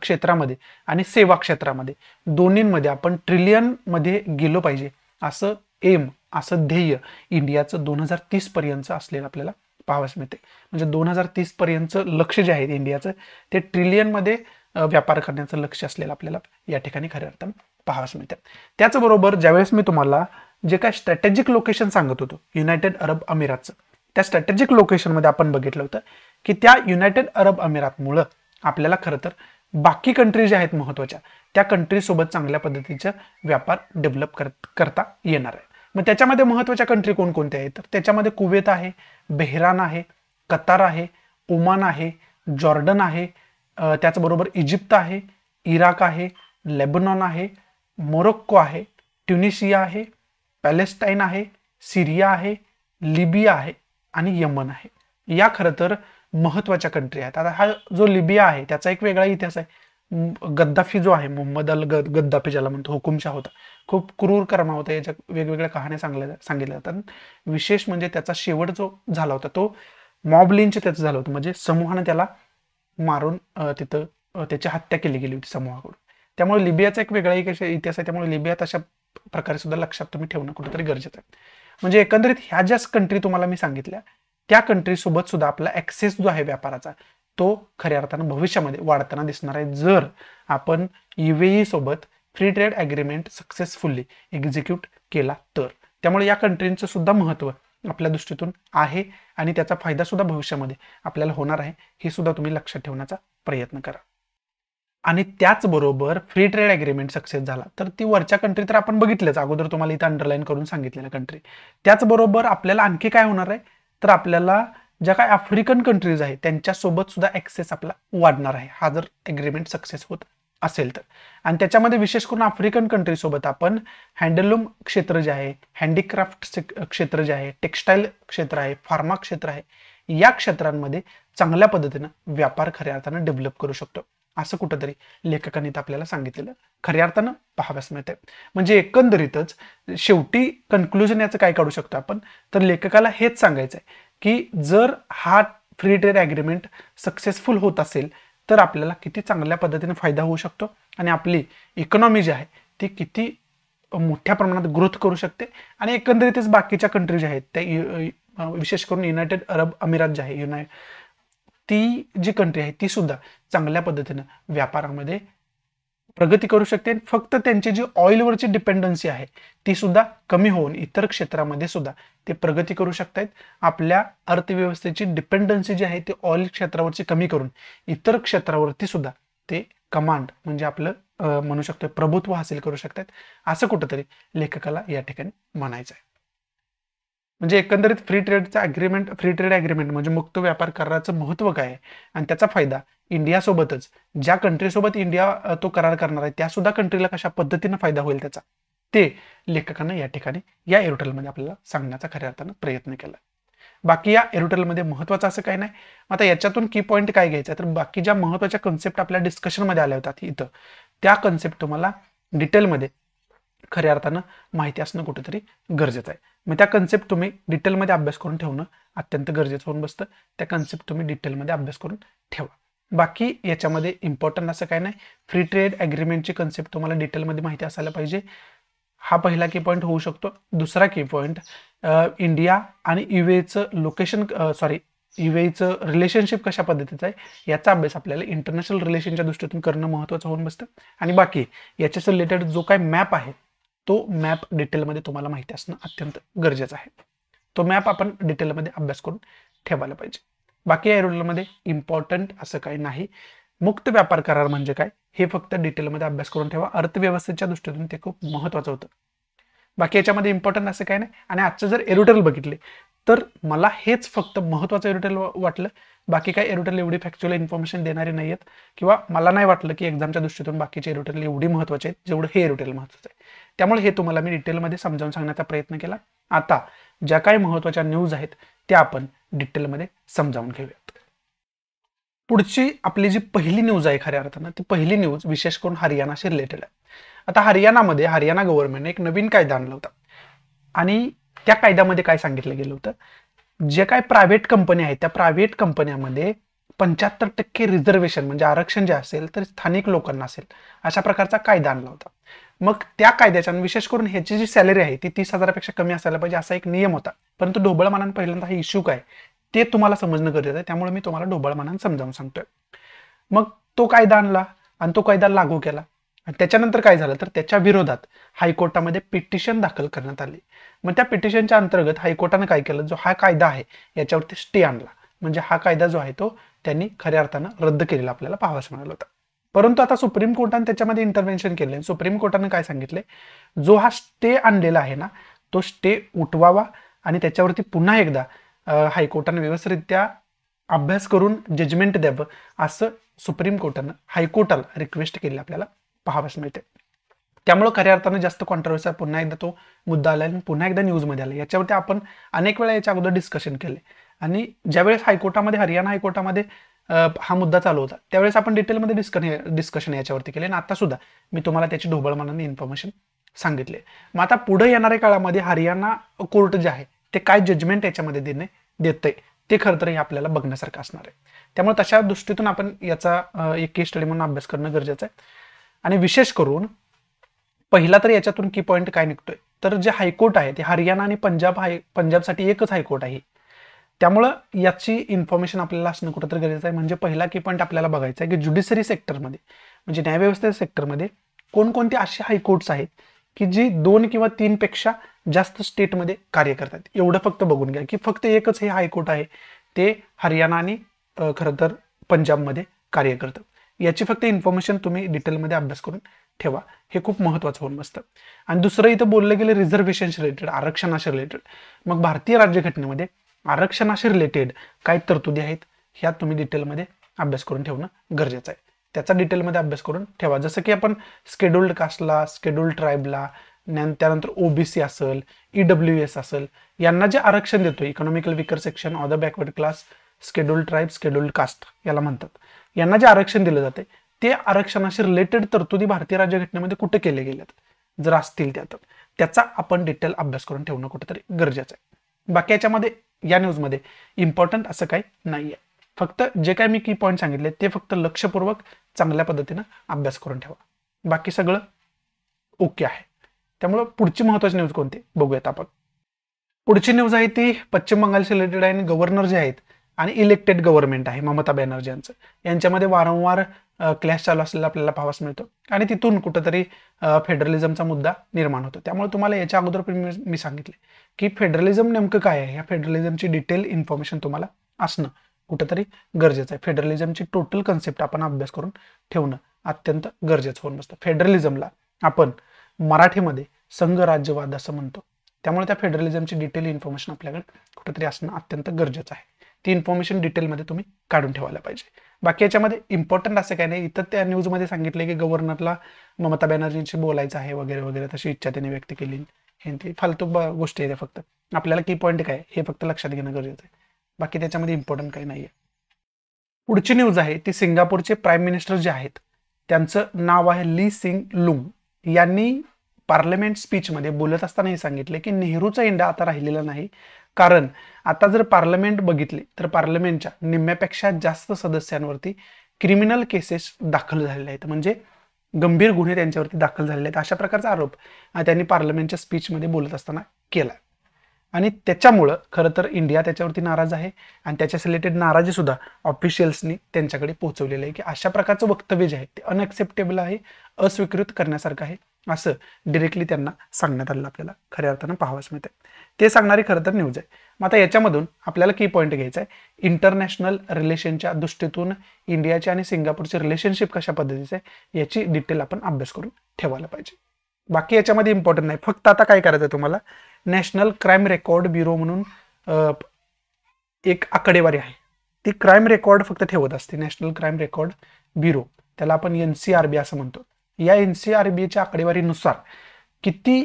क्षेत्रामध्ये आणि सेवा क्षेत्रामध्ये दोन्हींमध्ये आपण ट्रिलियनमध्ये गेलो पाहिजे असं एम असं ध्येय इंडियाचं दोन हजार तीस पर्यंत असलेलं आपल्याला पाहावयास मिळते म्हणजे दोन हजार तीस पर्यंतचं लक्ष जे आहे इंडियाचं ते ट्रिलियनमध्ये व्यापार करण्याचं लक्ष असलेलं आपल्याला या ठिकाणी खऱ्या अर्थानं पाहावयास मिळते त्याचबरोबर ज्यावेळेस मी तुम्हाला जे काय स्ट्रॅटेजिक लोकेशन सांगत होतो युनायटेड अरब अमिरातचं त्या स्ट्रॅटेजिक लोकेशनमध्ये आपण बघितलं होतं की त्या युनायटेड अरब अमिरातमुळं आपल्याला खरं तर बाकी कंट्री ज्या आहेत महत्त्वाच्या त्या कंट्रीसोबत चांगल्या पद्धतीचा व्यापार डेव्हलप कर करता येणार आहे मग त्याच्यामध्ये महत्त्वाच्या कंट्री कोणकोणत्या आहेत तर त्याच्यामध्ये कुवेत आहे बेहरान आहे कतार आहे ओमान आहे जॉर्डन आहे त्याचबरोबर इजिप्त आहे इराक आहे लेबनॉन आहे मोरोक्को आहे ट्युनिशिया आहे पॅलेस्टाईन आहे सिरिया आहे लिबिया आहे आणि यमन आहे या खरं तर महत्त्वाच्या कंट्री आहेत आता हा जो लिबिया आहे त्याचा एक वेगळा इतिहास आहे गद्दाफी जो आहे मोहम्मद अल गद्दाफी ज्याला म्हणतो हुकुमशा होता खूप क्रूर कर्मा होता याच्या वेगवेगळ्या कहाण्या सांगल्या सांगितल्या जातात विशेष म्हणजे त्याचा शेवट जो झाला होता तो मॉबलिंच त्याचं झालं होतं म्हणजे समूहानं त्याला मारून तिथं त्याची हत्या केली गेली होती समूहाकडून त्यामुळे लिबियाचा एक वेगळा एक इतिहास आहे त्यामुळे लिबियात अशा प्रकारे सुद्धा लक्षात तुम्ही ठेवणं कुठेतरी गरजेचं आहे म्हणजे एकंदरीत ह्या ज्या कंट्री तुम्हाला मी सांगितल्या त्या कंट्रीसोबत सुद्धा आपला ऍक्सेस जो आहे व्यापाराचा तो खऱ्या अर्थानं भविष्यामध्ये वाढताना दिसणार आहे जर आपण युएई सोबत free trade agreement successfully execute केला तर त्यामुळे या कंट्रीचं सुद्धा महत्व आपल्या दृष्टीतून आहे आणि त्याचा फायदा सुद्धा भविष्यामध्ये आपल्याला होणार आहे हे सुद्धा तुम्ही लक्षात ठेवण्याचा प्रयत्न करा आणि त्याचबरोबर फ्री ट्रेड अग्रीमेंट सक्सेस झाला तर ती वरच्या कंट्री तर आपण बघितलंच अगोदर तुम्हाला इथं अंडरलाईन करून सांगितलेलं कंट्री त्याचबरोबर आपल्याला आणखी काय होणार आहे तर आपल्याला ज्या काय आफ्रिकन कंट्रीज आहेत त्यांच्यासोबत सुद्धा ऍक्सेस आपला वाढणार आहे हा जर ऍग्रीमेंट सक्सेस होत असेल तर आणि त्याच्यामध्ये विशेष करून आफ्रिकन सोबत आपण हँडलूम क्षेत्र जे आहे हँडीक्राफ्ट क्षेत्र जे आहे टेक्स्टाईल क्षेत्र आहे फार्मा क्षेत्र आहे या क्षेत्रांमध्ये चांगल्या पद्धतीनं व्यापार खऱ्या अर्थानं डेव्हलप करू शकतो असं कुठंतरी लेखकांनी आपल्याला सांगितलेलं खऱ्या अर्थानं पाहाव्यास मिळते म्हणजे एकंदरीतच शेवटी कन्क्लुजन याचं काय काढू शकतो आपण तर लेखकाला हेच सांगायचं आहे की जर हा फ्री ट्रेड ॲग्रीमेंट सक्सेसफुल होत असेल तर आपल्याला किती चांगल्या पद्धतीने फायदा होऊ शकतो आणि आपली इकॉनॉमी जी आहे ती किती मोठ्या प्रमाणात ग्रोथ करू शकते आणि एकंदरीतच बाकीच्या कंट्री ज्या आहेत त्या विशेष करून युनायटेड अरब अमिरात जे आहे युनाय ती जी कंट्री आहे ती सुद्धा चांगल्या पद्धतीनं व्यापारामध्ये प्रगती करू शकते फक्त त्यांची जी ऑइलवरची डिपेंडन्सी आहे ती सुद्धा कमी होऊन इतर क्षेत्रामध्ये सुद्धा ते प्रगती करू शकतात आपल्या अर्थव्यवस्थेची डिपेंडन्सी जी आहे ती ऑइल क्षेत्रावरची कमी करून इतर क्षेत्रावरती सुद्धा ते कमांड म्हणजे आपलं म्हणू शकतो प्रभुत्व हासिल करू शकतात असं कुठंतरी लेखकाला या ठिकाणी म्हणायचं आहे म्हणजे एकंदरीत फ्री ट्रेडचा अग्रीमेंट फ्री ट्रेड अग्रीमेंट म्हणजे मुक्त व्यापार कराराचं महत्त्व काय आहे आणि त्याचा फायदा इंडियासोबतच ज्या कंट्रीसोबत इंडिया तो करार करणार आहे त्यासुद्धा कंट्रीला कशा पद्धतीनं फायदा होईल त्याचा ते लेखकानं या ठिकाणी या एअरटेलमध्ये आपल्याला सांगण्याचा खऱ्या अर्थानं प्रयत्न केला बाकी या एअरटेलमध्ये महत्त्वाचं असं काही नाही आता याच्यातून की पॉईंट काय घ्यायचा तर बाकी ज्या महत्त्वाच्या कन्सेप्ट आपल्या डिस्कशनमध्ये आल्या होत्या इथं त्या कन्सेप्ट तुम्हाला डिटेलमध्ये खऱ्या अर्थानं माहिती असणं कुठेतरी गरजेचं आहे मग त्या कन्सेप्ट तुम्ही डिटेलमध्ये अभ्यास करून ठेवणं अत्यंत गरजेचं होऊन बसतं त्या कन्सेप्ट तुम्ही डिटेलमध्ये अभ्यास करून ठेवा बाकी याच्यामध्ये इम्पॉर्टंट असं काय नाही फ्री ट्रेड ॲग्रीमेंटची कन्सेप्ट तुम्हाला डिटेलमध्ये माहिती असायला पाहिजे हा पहिला की पॉईंट होऊ शकतो दुसरा की पॉईंट इंडिया आणि युएचं लोकेशन सॉरी युएचं रिलेशनशिप कशा पद्धतीचं आहे याचा अभ्यास आपल्याला इंटरनॅशनल रिलेशनच्या दृष्टीतून करणं महत्त्वाचं होऊन बसतं आणि बाकी याच्यास रिलेटेड जो काय मॅप आहे तो मॅप डिटेलमध्ये तुम्हाला माहिती असणं अत्यंत गरजेचं आहे तो मॅप आपण डिटेलमध्ये अभ्यास करून ठेवायला पाहिजे बाकी या रोलमध्ये इम्पॉर्टंट असं काही नाही मुक्त व्यापार करार म्हणजे काय हे फक्त डिटेलमध्ये अभ्यास करून ठेवा अर्थव्यवस्थेच्या दृष्टीतून ते खूप महत्वाचं होतं बाकी याच्यामध्ये इम्पॉर्टंट असं काही नाही आणि आजचं जर एरोटेल बघितले तर मला हेच फक्त महत्वाचं एरोटेल वाटलं बाकी काय एरोटेल एवढी फॅक्च्युअल इन्फॉर्मेशन देणारे नाही आहेत किंवा मला नाही वाटलं की एक्झामच्या दृष्टीतून बाकीचे एरोटेल एवढी महत्वाचे आहेत जेवढं हे एरोटेल महत्वाचं आहे त्यामुळे हे तुम्हाला मी डिटेलमध्ये समजावून सांगण्याचा प्रयत्न केला आता ज्या काही महत्वाच्या न्यूज आहेत त्या आपण डिटेलमध्ये समजावून घेऊयात पुढची आपली जी पहिली न्यूज आहे खऱ्या अर्थानं ती पहिली न्यूज विशेष करून हरियाणाशी रिलेटेड आहे आता हरियाणामध्ये हरियाणा गव्हर्नमेंटने एक नवीन कायदा आणला होता आणि त्या कायद्यामध्ये काय सांगितलं गेलं होतं जे काय प्रायव्हेट कंपन्या आहेत त्या प्रायव्हेट कंपन्यामध्ये पंच्याहत्तर टक्के रिझर्वेशन म्हणजे आरक्षण जे असेल तर स्थानिक लोकांना असेल अशा प्रकारचा कायदा आणला होता मग त्या कायद्याच्या विशेष करून ह्याची जी सॅलरी आहे ती तीस हजारापेक्षा कमी असायला पाहिजे असा एक नियम होता परंतु ढोबळमानानं पहिल्यांदा हा इश्यू काय ते तुम्हाला समजणं गरजेचं आहे त्यामुळे मी तुम्हाला ढोबळमानानं समजावून सांगतोय मग तो कायदा आणला आणि तो कायदा लागू केला आणि त्याच्यानंतर काय झालं तर त्याच्या विरोधात हायकोर्टामध्ये पिटिशन दाखल करण्यात आली मग त्या पिटिशनच्या अंतर्गत हायकोर्टानं काय केलं जो हा कायदा आहे याच्यावरती स्टे आणला म्हणजे हा कायदा जो आहे तो त्यांनी खऱ्या अर्थानं रद्द केलेला आपल्याला पाहावास मिळाला होता परंतु आता सुप्रीम कोर्टाने त्याच्यामध्ये इंटरव्हेन्शन केले सुप्रीम कोर्टाने काय सांगितले जो हा स्टे आणलेला आहे ना तो स्टे उठवावा आणि त्याच्यावरती पुन्हा एकदा हायकोर्टाने व्यवस्थितरित्या अभ्यास करून जजमेंट द्यावं असं सुप्रीम कोर्टानं हायकोर्टाला रिक्वेस्ट केली आपल्याला पाहावंच मिळते त्यामुळे खऱ्या अर्थानं जास्त कॉन्ट्रोवर्सी पुन्हा एकदा तो मुद्दा आला आणि पुन्हा एकदा न्यूजमध्ये आला याच्यावरती आपण अनेक वेळा याच्या अगोदर डिस्कशन केले आणि ज्यावेळेस हायकोर्टामध्ये हरियाणा हायकोर्टामध्ये हा मुद्दा चालू होता त्यावेळेस आपण डिटेलमध्ये डिस्कन डिस्कशन याच्यावरती केले आणि आता सुद्धा मी तुम्हाला त्याची ढोबळमानाने इन्फॉर्मेशन सांगितले मग आता पुढे येणाऱ्या काळामध्ये हरियाणा कोर्ट जे आहे ते काय जजमेंट याच्यामध्ये देणे देते ते खरं तर हे आपल्याला बघण्यासारखं असणार आहे त्यामुळे तशा दृष्टीतून आपण याचा एक केस स्टडी म्हणून अभ्यास करणं गरजेचं आहे आणि विशेष करून पहिला तर याच्यातून की पॉईंट काय निघतोय तर जे हायकोर्ट आहे ते हरियाणा आणि पंजाब हाय पंजाबसाठी एकच हायकोर्ट आहे त्यामुळं याची इन्फॉर्मेशन आपल्याला असणं कुठंतरी गरजेचं आहे म्हणजे पहिला की पॉईंट आपल्याला बघायचा आहे की ज्युडिशरी सेक्टरमध्ये म्हणजे न्यायव्यवस्थे सेक्टरमध्ये कोणकोणते असे हायकोर्ट्स आहेत की जी दोन किंवा तीनपेक्षा जास्त स्टेटमध्ये कार्य करतात एवढं फक्त बघून घ्या की फक्त एकच हे हायकोर्ट आहे ते हरियाणा आणि खरं तर पंजाबमध्ये कार्य करतं याची फक्त इन्फॉर्मेशन तुम्ही डिटेलमध्ये अभ्यास करून ठेवा हे खूप महत्त्वाचं होऊन बसतं आणि दुसरं इथं बोललं गेलं रिझर्वेशनशी रिलेटेड आरक्षणाशी रिलेटेड मग भारतीय राज्यघटनेमध्ये आरक्षणाशी रिलेटेड काय तरतुदी आहेत ह्या तुम्ही डिटेलमध्ये अभ्यास करून ठेवणं गरजेचं आहे त्याचा डिटेलमध्ये अभ्यास करून ठेवा जसं की आपण स्केड्युल्ड कास्टला स्केड्युल्ड ट्राईबला त्यानंतर ओबीसी असेल ईडब्ल्यू e एस असेल यांना जे आरक्षण देतो economical weaker section of the backward class scheduled tribe scheduled caste याला म्हणतात यांना जे आरक्षण दिलं जाते ते आरक्षणाशी रिलेटेड तरतुदी भारतीय राज्यघटनेमध्ये कुठे केले गेल्यात जर असतील त्यात त्याचा आपण डिटेल अभ्यास करून ठेवणं कुठेतरी गरजेचं आहे बाकी याच्यामध्ये या न्यूजमध्ये इम्पॉर्टंट असं काही नाही आहे फक्त जे काय मी की पॉईंट सांगितले ते फक्त लक्षपूर्वक चांगल्या पद्धतीनं अभ्यास करून ठेवा बाकी सगळं ओके आहे त्यामुळं पुढची महत्त्वाची न्यूज कोणती बघूयात आपण पुढची न्यूज आहे ती पश्चिम बंगालशी रिलेटेड आहे आणि गव्हर्नर जे आहेत आणि इलेक्टेड गव्हर्नमेंट आहे ममता बॅनर्जी यांचं यांच्यामध्ये वारंवार क्लॅश चालू असलेला आपल्याला पाहावास मिळतो आणि तिथून कुठंतरी फेडरलिझमचा मुद्दा निर्माण होतो त्यामुळे तुम्हाला याच्या अगोदर मी सांगितले की फेडरलिझम नेमकं काय आहे या फेडरलिझमची डिटेल इन्फॉर्मेशन तुम्हाला असणं कुठंतरी गरजेचं आहे फेडरलिझमची टोटल कन्सेप्ट आपण अभ्यास करून ठेवणं अत्यंत गरजेचं होऊन बसतं फेडरलिझमला आपण मराठीमध्ये संघ राज्यवाद असं म्हणतो त्यामुळे त्या फेडरलिझमची डिटेल इन्फॉर्मेशन आपल्याकडे कुठंतरी असणं अत्यंत गरजेचं आहे ती इन्फॉर्मेशन डिटेलमध्ये तुम्ही काढून ठेवायला पाहिजे बाकी याच्यामध्ये इम्पॉर्टंट असं काही नाही इथं त्या न्यूजमध्ये सांगितलं की गव्हर्नरला ममता बॅनर्जींशी बोलायचं आहे वगैरे वगैरे तशी इच्छा त्यांनी व्यक्त केली हे ते फालतू गोष्टी आहेत फक्त आपल्याला की पॉईंट काय हे फक्त लक्षात घेणं गरजेचं आहे बाकी त्याच्यामध्ये इम्पॉर्टंट काही नाही आहे पुढची न्यूज आहे ती सिंगापूरचे प्राईम मिनिस्टर जे आहेत त्यांचं नाव आहे ली सिंग लुंग यांनी पार्लमेंट स्पीचमध्ये बोलत असताना हे सांगितले की नेहरूचा इंडा आता राहिलेला नाही कारण आता जर पार्लमेंट बघितले तर पार्लमेंटच्या निम्म्यापेक्षा जास्त सदस्यांवरती क्रिमिनल केसेस दाखल झालेले आहेत म्हणजे गंभीर गुन्हे त्यांच्यावरती दाखल झालेले आहेत अशा प्रकारचा आरोप त्यांनी पार्लमेंटच्या स्पीचमध्ये बोलत असताना केला आणि त्याच्यामुळं खरं तर इंडिया त्याच्यावरती नाराज आहे आणि त्याच्या रिलेटेड नाराजी सुद्धा ऑफिशियल्सनी त्यांच्याकडे पोहोचवलेलं आहे की अशा प्रकारचं वक्तव्य जे आहे ते अनएक्सेप्टेबल आहे अस्वीकृत करण्यासारखं आहे असं डिरेक्टली त्यांना सांगण्यात आलेलं आपल्याला खऱ्या अर्थानं पाहावंच मिळते ते सांगणारी खरं तर न्यूज आहे मग आता याच्यामधून आपल्याला की पॉईंट घ्यायचा आहे इंटरनॅशनल रिलेशनच्या दृष्टीतून इंडियाचे आणि सिंगापूरची रिलेशनशिप कशा पद्धतीचे आहे याची डिटेल आपण अभ्यास करून ठेवायला पाहिजे बाकी याच्यामध्ये इम्पॉर्टंट नाही फक्त आता काय करायचं आहे तुम्हाला नॅशनल क्राईम रेकॉर्ड ब्युरो म्हणून एक आकडेवारी आहे ती क्राईम रेकॉर्ड फक्त ठेवत असते नॅशनल क्राईम रेकॉर्ड ब्युरो त्याला आपण एन सी आर बी असं म्हणतो या एन सी आर बी आकडेवारीनुसार किती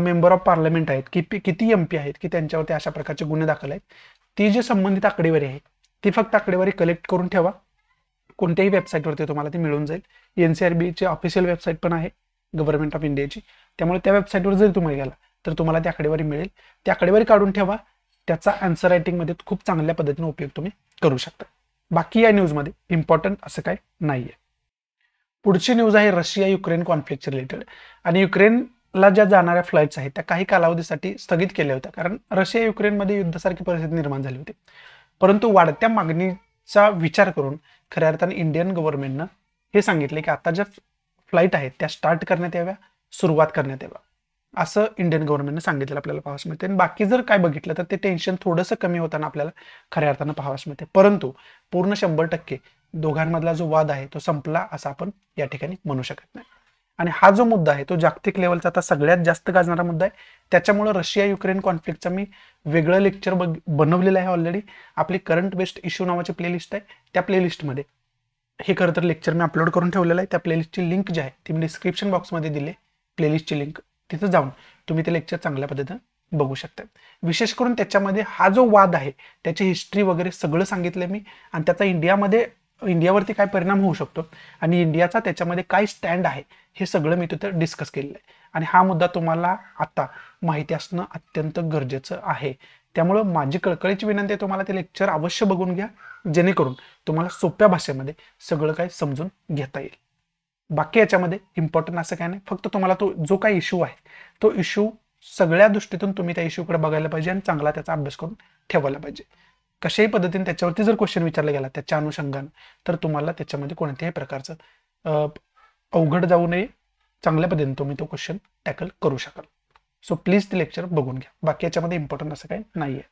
मेंबर ऑफ पार्लमेंट आहेत की किती एम पी आहेत की त्यांच्यावरती अशा प्रकारचे गुन्हे दाखल आहेत ती जी संबंधित आकडेवारी आहे ती फक्त आकडेवारी कलेक्ट करून ठेवा कोणत्याही वेबसाईटवरती तुम्हाला ती मिळून जाईल एन सी आर बीची ऑफिशियल वेबसाईट पण आहे गव्हर्नमेंट ऑफ इंडियाची त्यामुळे त्या वेबसाईटवर जरी तुम्ही गेला तर तुम्हाला ती आकडेवारी मिळेल ती आकडेवारी काढून ठेवा त्याचा आन्सर रायटिंगमध्ये खूप चांगल्या पद्धतीने उपयोग तुम्ही करू शकता बाकी या न्यूजमध्ये इम्पॉर्टंट असं काय नाही आहे पुढची न्यूज आहे रशिया युक्रेन कॉन्फ्लिक्ट रिलेटेड आणि युक्रेनला ज्या जाणाऱ्या फ्लाईट्स आहेत त्या काही कालावधीसाठी स्थगित केल्या होत्या कारण रशिया युक्रेनमध्ये युद्धासारखी परिस्थिती निर्माण झाली होती परंतु वाढत्या मागणीचा विचार करून खऱ्या अर्थाने इंडियन गव्हर्नमेंटनं हे सांगितले की आता ज्या फ्लाईट आहेत त्या स्टार्ट करण्यात याव्या सुरुवात करण्यात याव्या असं इंडियन गव्हर्नमेंटनं सांगितलं आपल्याला पाहावस मिळते आणि बाकी जर काय बघितलं तर ते टेन्शन थोडंसं कमी होताना आपल्याला खऱ्या अर्थानं पाहावस मिळते परंतु पूर्ण शंभर टक्के दोघांमधला जो वाद आहे तो संपला असं आपण या ठिकाणी म्हणू शकत नाही आणि हा जो मुद्दा आहे तो जागतिक लेवलचा आता सगळ्यात जास्त गाजणारा मुद्दा आहे त्याच्यामुळे रशिया युक्रेन कॉन्फ्लिक्टचा मी वेगळं लेक्चर बनवलेलं आहे ऑलरेडी आपली करंट बेस्ट इश्यू नावाची प्लेलिस्ट आहे त्या प्लेलिस्टमध्ये हे खरं तर लेक्चर मी अपलोड करून ठेवलेलं आहे त्या प्लेलिस्टची लिंक जी आहे ती मी डिस्क्रिप्शन बॉक्समध्ये दिली प्लेलिस्टची लिंक तिथं जाऊन तुम्ही ते लेक्चर चांगल्या पद्धतीनं बघू शकता विशेष करून त्याच्यामध्ये हा जो वाद आहे त्याची हिस्ट्री वगैरे सगळं सांगितलं मी आणि त्याचा इंडियामध्ये इंडियावरती काय परिणाम होऊ शकतो आणि इंडियाचा त्याच्यामध्ये काय स्टँड आहे हे सगळं मी तिथं डिस्कस केलेलं आहे आणि हा मुद्दा तुम्हाला आता माहिती असणं अत्यंत गरजेचं आहे त्यामुळं माझी कळकळीची विनंती आहे तुम्हाला ते लेक्चर अवश्य बघून घ्या जेणेकरून तुम्हाला सोप्या भाषेमध्ये सगळं काही समजून घेता येईल बाकी याच्यामध्ये इम्पॉर्टंट असं काय नाही फक्त तुम्हाला तो जो काही इश्यू आहे तो इश्यू सगळ्या दृष्टीतून तुम्ही त्या इश्यूकडे बघायला पाहिजे आणि चांगला त्याचा अभ्यास करून ठेवायला पाहिजे कशाही पद्धतीने त्याच्यावरती जर क्वेश्चन विचारला गेला त्याच्या अनुषंगानं तर तुम्हाला त्याच्यामध्ये कोणत्याही प्रकारचं अवघड जाऊ नये चांगल्या पद्धतीने तुम्ही तो क्वेश्चन टॅकल करू शकाल सो प्लीज ते लेक्चर बघून घ्या बाकी याच्यामध्ये इम्पॉर्टंट असं काही नाही आहे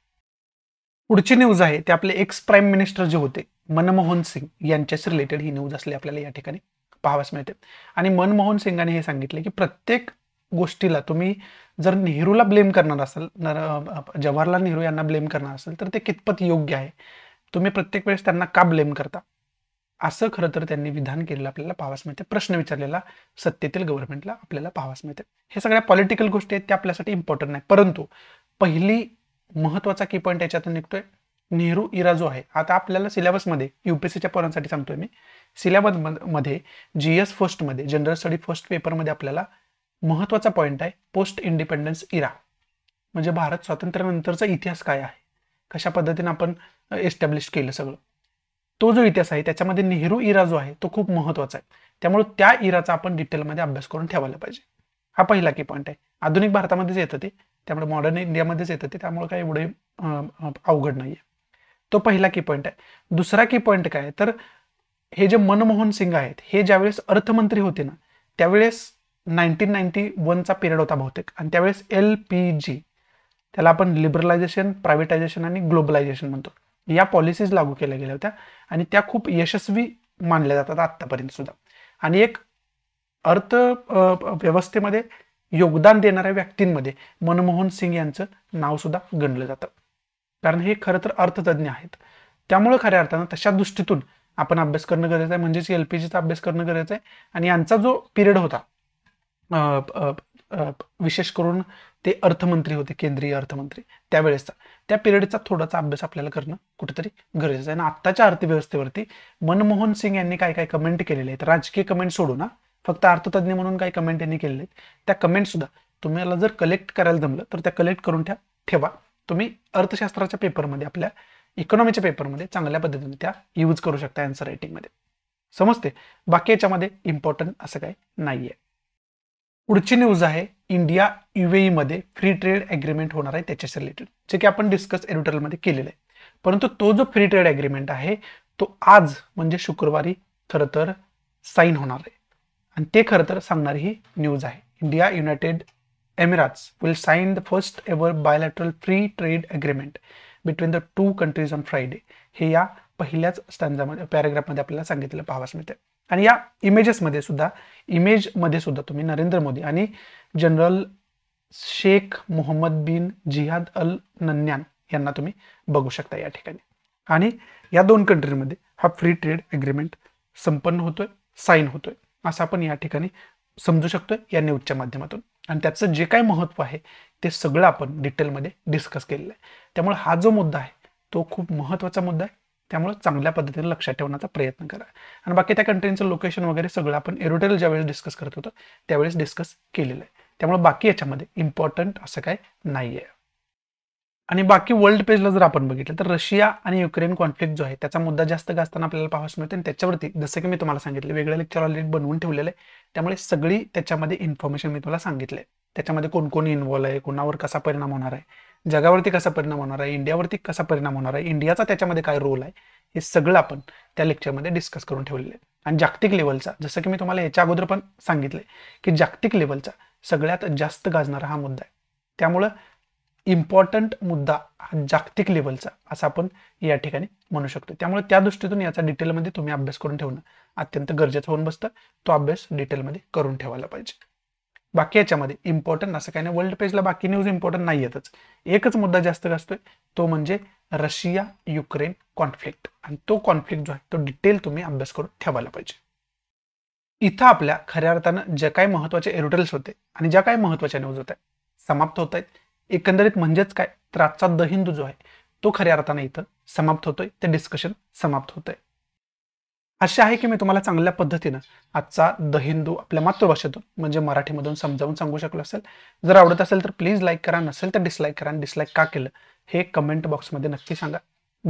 पुढची न्यूज आहे ते आपले एक्स प्राईम मिनिस्टर जे होते मनमोहन सिंग यांच्याशी रिलेटेड ही न्यूज असली आपल्याला या ठिकाणी पाहावास मिळते आणि मनमोहन सिंगाने हे सांगितले की प्रत्येक गोष्टीला तुम्ही जर नेहरूला ब्लेम करणार असाल जवाहरलाल नेहरू यांना ब्लेम करणार असेल तर ते कितपत योग्य आहे तुम्ही प्रत्येक वेळेस त्यांना का ब्लेम करता असं खरं तर त्यांनी विधान केलेलं आपल्याला पाहावास मिळते प्रश्न विचारलेला सत्तेतील गव्हर्नमेंटला आपल्याला पाहावास मिळते हे सगळ्या पॉलिटिकल गोष्टी आहेत त्या आपल्यासाठी इम्पॉर्टंट नाही परंतु पहिली महत्वाचा की पॉईंट याच्यातून निघतोय नेहरू इरा जो आहे आता आपल्याला सिलेबसमध्ये युपीएससीच्या पोरांसाठी सांगतोय मी मध्ये जीएस एस मध्ये जनरल स्टडी फर्स्ट पेपरमध्ये आपल्याला महत्वाचा पॉईंट आहे पोस्ट इंडिपेंडन्स इरा म्हणजे भारत स्वातंत्र्यानंतरचा इतिहास काय आहे कशा पद्धतीने आपण एस्टॅब्लिश केलं सगळं तो जो इतिहास आहे त्याच्यामध्ये नेहरू इरा जो आहे तो खूप महत्त्वाचा आहे त्यामुळे त्या इराचा आपण डिटेलमध्ये अभ्यास करून ठेवायला पाहिजे हा पहिला की पॉईंट आहे आधुनिक भारतामध्येच येतं ते त्यामुळे मॉडर्न इंडियामध्येच येतं ते त्यामुळे काय एवढे अवघड नाही आहे तो पहिला की पॉईंट आहे दुसरा की पॉईंट काय तर हे जे मनमोहन सिंग आहेत हे ज्यावेळेस अर्थमंत्री होते ना त्यावेळेस नाईन्टीन नाईन्टी वनचा पिरियड होता बहुतेक आणि त्यावेळेस एल पी जी त्याला आपण लिबरलायझेशन प्रायव्हेटायझेशन आणि ग्लोबलायझेशन म्हणतो या पॉलिसीज लागू केल्या गेल्या होत्या आणि त्या खूप यशस्वी मानल्या जातात आत्तापर्यंत सुद्धा आणि एक अर्थ व्यवस्थेमध्ये योगदान देणाऱ्या व्यक्तींमध्ये मनमोहन सिंग यांचं नाव सुद्धा गणलं जातं कारण हे खरं तर अर्थतज्ञ आहेत त्यामुळे खऱ्या अर्थानं तशा दृष्टीतून आपण अभ्यास करणं गरजेचं आहे म्हणजेच एल पी अभ्यास करणं गरजेचं आहे आणि यांचा जो पिरियड होता विशेष करून ते अर्थमंत्री होते केंद्रीय अर्थमंत्री त्यावेळेसचा त्या पिरियडचा थोडासा अभ्यास आपल्याला करणं कुठेतरी गरजेचं आहे आणि आत्ताच्या अर्थव्यवस्थेवरती मनमोहन सिंग यांनी काय काय कमेंट केलेले आहेत राजकीय कमेंट सोडू ना फक्त अर्थतज्ञ म्हणून काही कमेंट यांनी केलेले आहेत त्या कमेंट सुद्धा तुम्हाला जर कलेक्ट करायला जमलं तर त्या कलेक्ट करून ठ्या ठेवा तुम्ही अर्थशास्त्राच्या पेपरमध्ये आपल्या इकॉनॉमीच्या पेपरमध्ये चांगल्या पद्धतीने त्या यूज करू शकता अँसर रायटिंगमध्ये समजते बाकी याच्यामध्ये इम्पॉर्टंट असं काही नाही आहे पुढची न्यूज आहे इंडिया मध्ये फ्री ट्रेड अग्रीमेंट होणार आहे त्याच्याशी रिलेटेड जे की आपण डिस्कस एडिटोरियलमध्ये केलेलं आहे परंतु तो जो फ्री ट्रेड अग्रीमेंट आहे तो आज म्हणजे शुक्रवारी खरं तर साईन होणार आहे आणि ते खरं तर सांगणारी ही न्यूज आहे India United Emirates will sign the first ever bilateral free trade agreement between the two countries on Friday हे या पहिल्याच स्टँजामध्ये पॅरेग्राफमध्ये आपल्याला सांगितलेलं पाहावास मिळते आणि या इमेजेसमध्ये सुद्धा इमेजमध्ये सुद्धा तुम्ही नरेंद्र मोदी आणि जनरल शेख मोहम्मद बिन जिहाद अल नन्यान यांना तुम्ही बघू शकता या ठिकाणी आणि या दोन कंट्रीमध्ये हा फ्री ट्रेड अग्रीमेंट संपन्न होतोय साईन होतोय असं आपण या ठिकाणी समजू शकतोय या न्यूजच्या माध्यमातून आणि त्याचं जे काय महत्त्व आहे ते सगळं आपण डिटेलमध्ये डिस्कस केलेलं आहे त्यामुळे हा जो मुद्दा आहे तो खूप महत्त्वाचा मुद्दा आहे त्यामुळे चांगल्या पद्धतीने लक्षात ठेवण्याचा प्रयत्न करा आणि बाकी त्या कंट्रीचं लोकेशन वगैरे सगळं आपण एरोटेल ज्यावेळेस डिस्कस करत होतो त्यावेळेस डिस्कस केलेलं आहे त्यामुळे बाकी याच्यामध्ये इम्पॉर्टंट असं काय नाही आणि बाकी वर्ल्ड पेजला जर आपण बघितलं तर रशिया आणि युक्रेन कॉन्फ्लिक्ट जो आहे त्याचा मुद्दा जास्त गाजताना आपल्याला पाहास मिळतो आणि त्याच्यावरती जसं की मी तुम्हाला सांगितलं वेगळ्या लेक्चर ऑलरेडी बनवून ठेवलेलं आहे त्यामुळे सगळी त्याच्यामध्ये इन्फॉर्मेशन मी तुम्हाला सांगितले त्याच्यामध्ये कोण कोण इन्व्हॉल्व आहे कोणावर कसा परिणाम होणार आहे जगावरती कसा परिणाम होणार आहे इंडियावरती कसा परिणाम होणार आहे इंडियाचा त्याच्यामध्ये काय रोल आहे हे सगळं आपण त्या लेक्चरमध्ये डिस्कस करून ठेवलेलं आहे आणि जागतिक लेवलचा जसं की मी तुम्हाला याच्या अगोदर पण सांगितलंय की जागतिक लेवलचा सगळ्यात जास्त गाजणारा हा मुद्दा आहे त्यामुळं इम्पॉर्टंट मुद्दा हा जागतिक लेवलचा असं आपण या ठिकाणी म्हणू शकतो त्यामुळे त्या दृष्टीतून याचा डिटेलमध्ये तुम्ही अभ्यास करून ठेवणं अत्यंत गरजेचं होऊन बसतं तो अभ्यास डिटेलमध्ये करून ठेवायला पाहिजे बाकी याच्यामध्ये इम्पॉर्टंट असं काही नाही वर्ल्ड पेजला बाकी न्यूज इम्पॉर्टंट नाही येतच एकच मुद्दा जास्त असतोय तो म्हणजे रशिया युक्रेन कॉन्फ्लिक्ट आणि तो कॉन्फ्लिक्ट जो आहे तो डिटेल तुम्ही अभ्यास करून ठेवायला पाहिजे इथं आपल्या खऱ्या अर्थानं ज्या काही महत्वाचे एरोटेल्स होते आणि ज्या काही महत्वाच्या न्यूज होत्या समाप्त होत आहेत एकंदरीत म्हणजेच काय तर आजचा द हिंदू जो आहे तो खऱ्या अर्थानं इथं समाप्त होतोय ते डिस्कशन समाप्त होतंय आशा आहे की मी तुम्हाला चांगल्या पद्धतीनं आजचा द हिंदू आपल्या मातृभाषेतून म्हणजे मराठीमधून समजावून सांगू शकलो असेल जर आवडत असेल तर प्लीज लाईक करा नसेल तर डिसलाईक करा आणि डिसलाईक का केलं हे कमेंट बॉक्समध्ये नक्की सांगा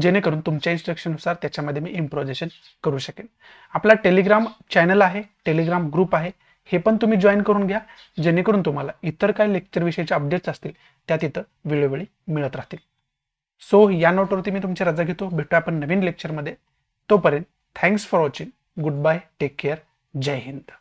जेणेकरून तुमच्या इन्स्ट्रक्शननुसार त्याच्यामध्ये मी इम्प्रोजेशन करू शकेन आपला टेलिग्राम चॅनल आहे टेलिग्राम ग्रुप आहे हे पण तुम्ही जॉईन करून घ्या जेणेकरून तुम्हाला इतर काही लेक्चरविषयीचे अपडेट्स असतील त्या तिथं वेळोवेळी मिळत राहतील सो या नोटवरती मी तुमची रजा घेतो भेटू आपण नवीन लेक्चरमध्ये तोपर्यंत thanks for watching good bye take care जय हिंद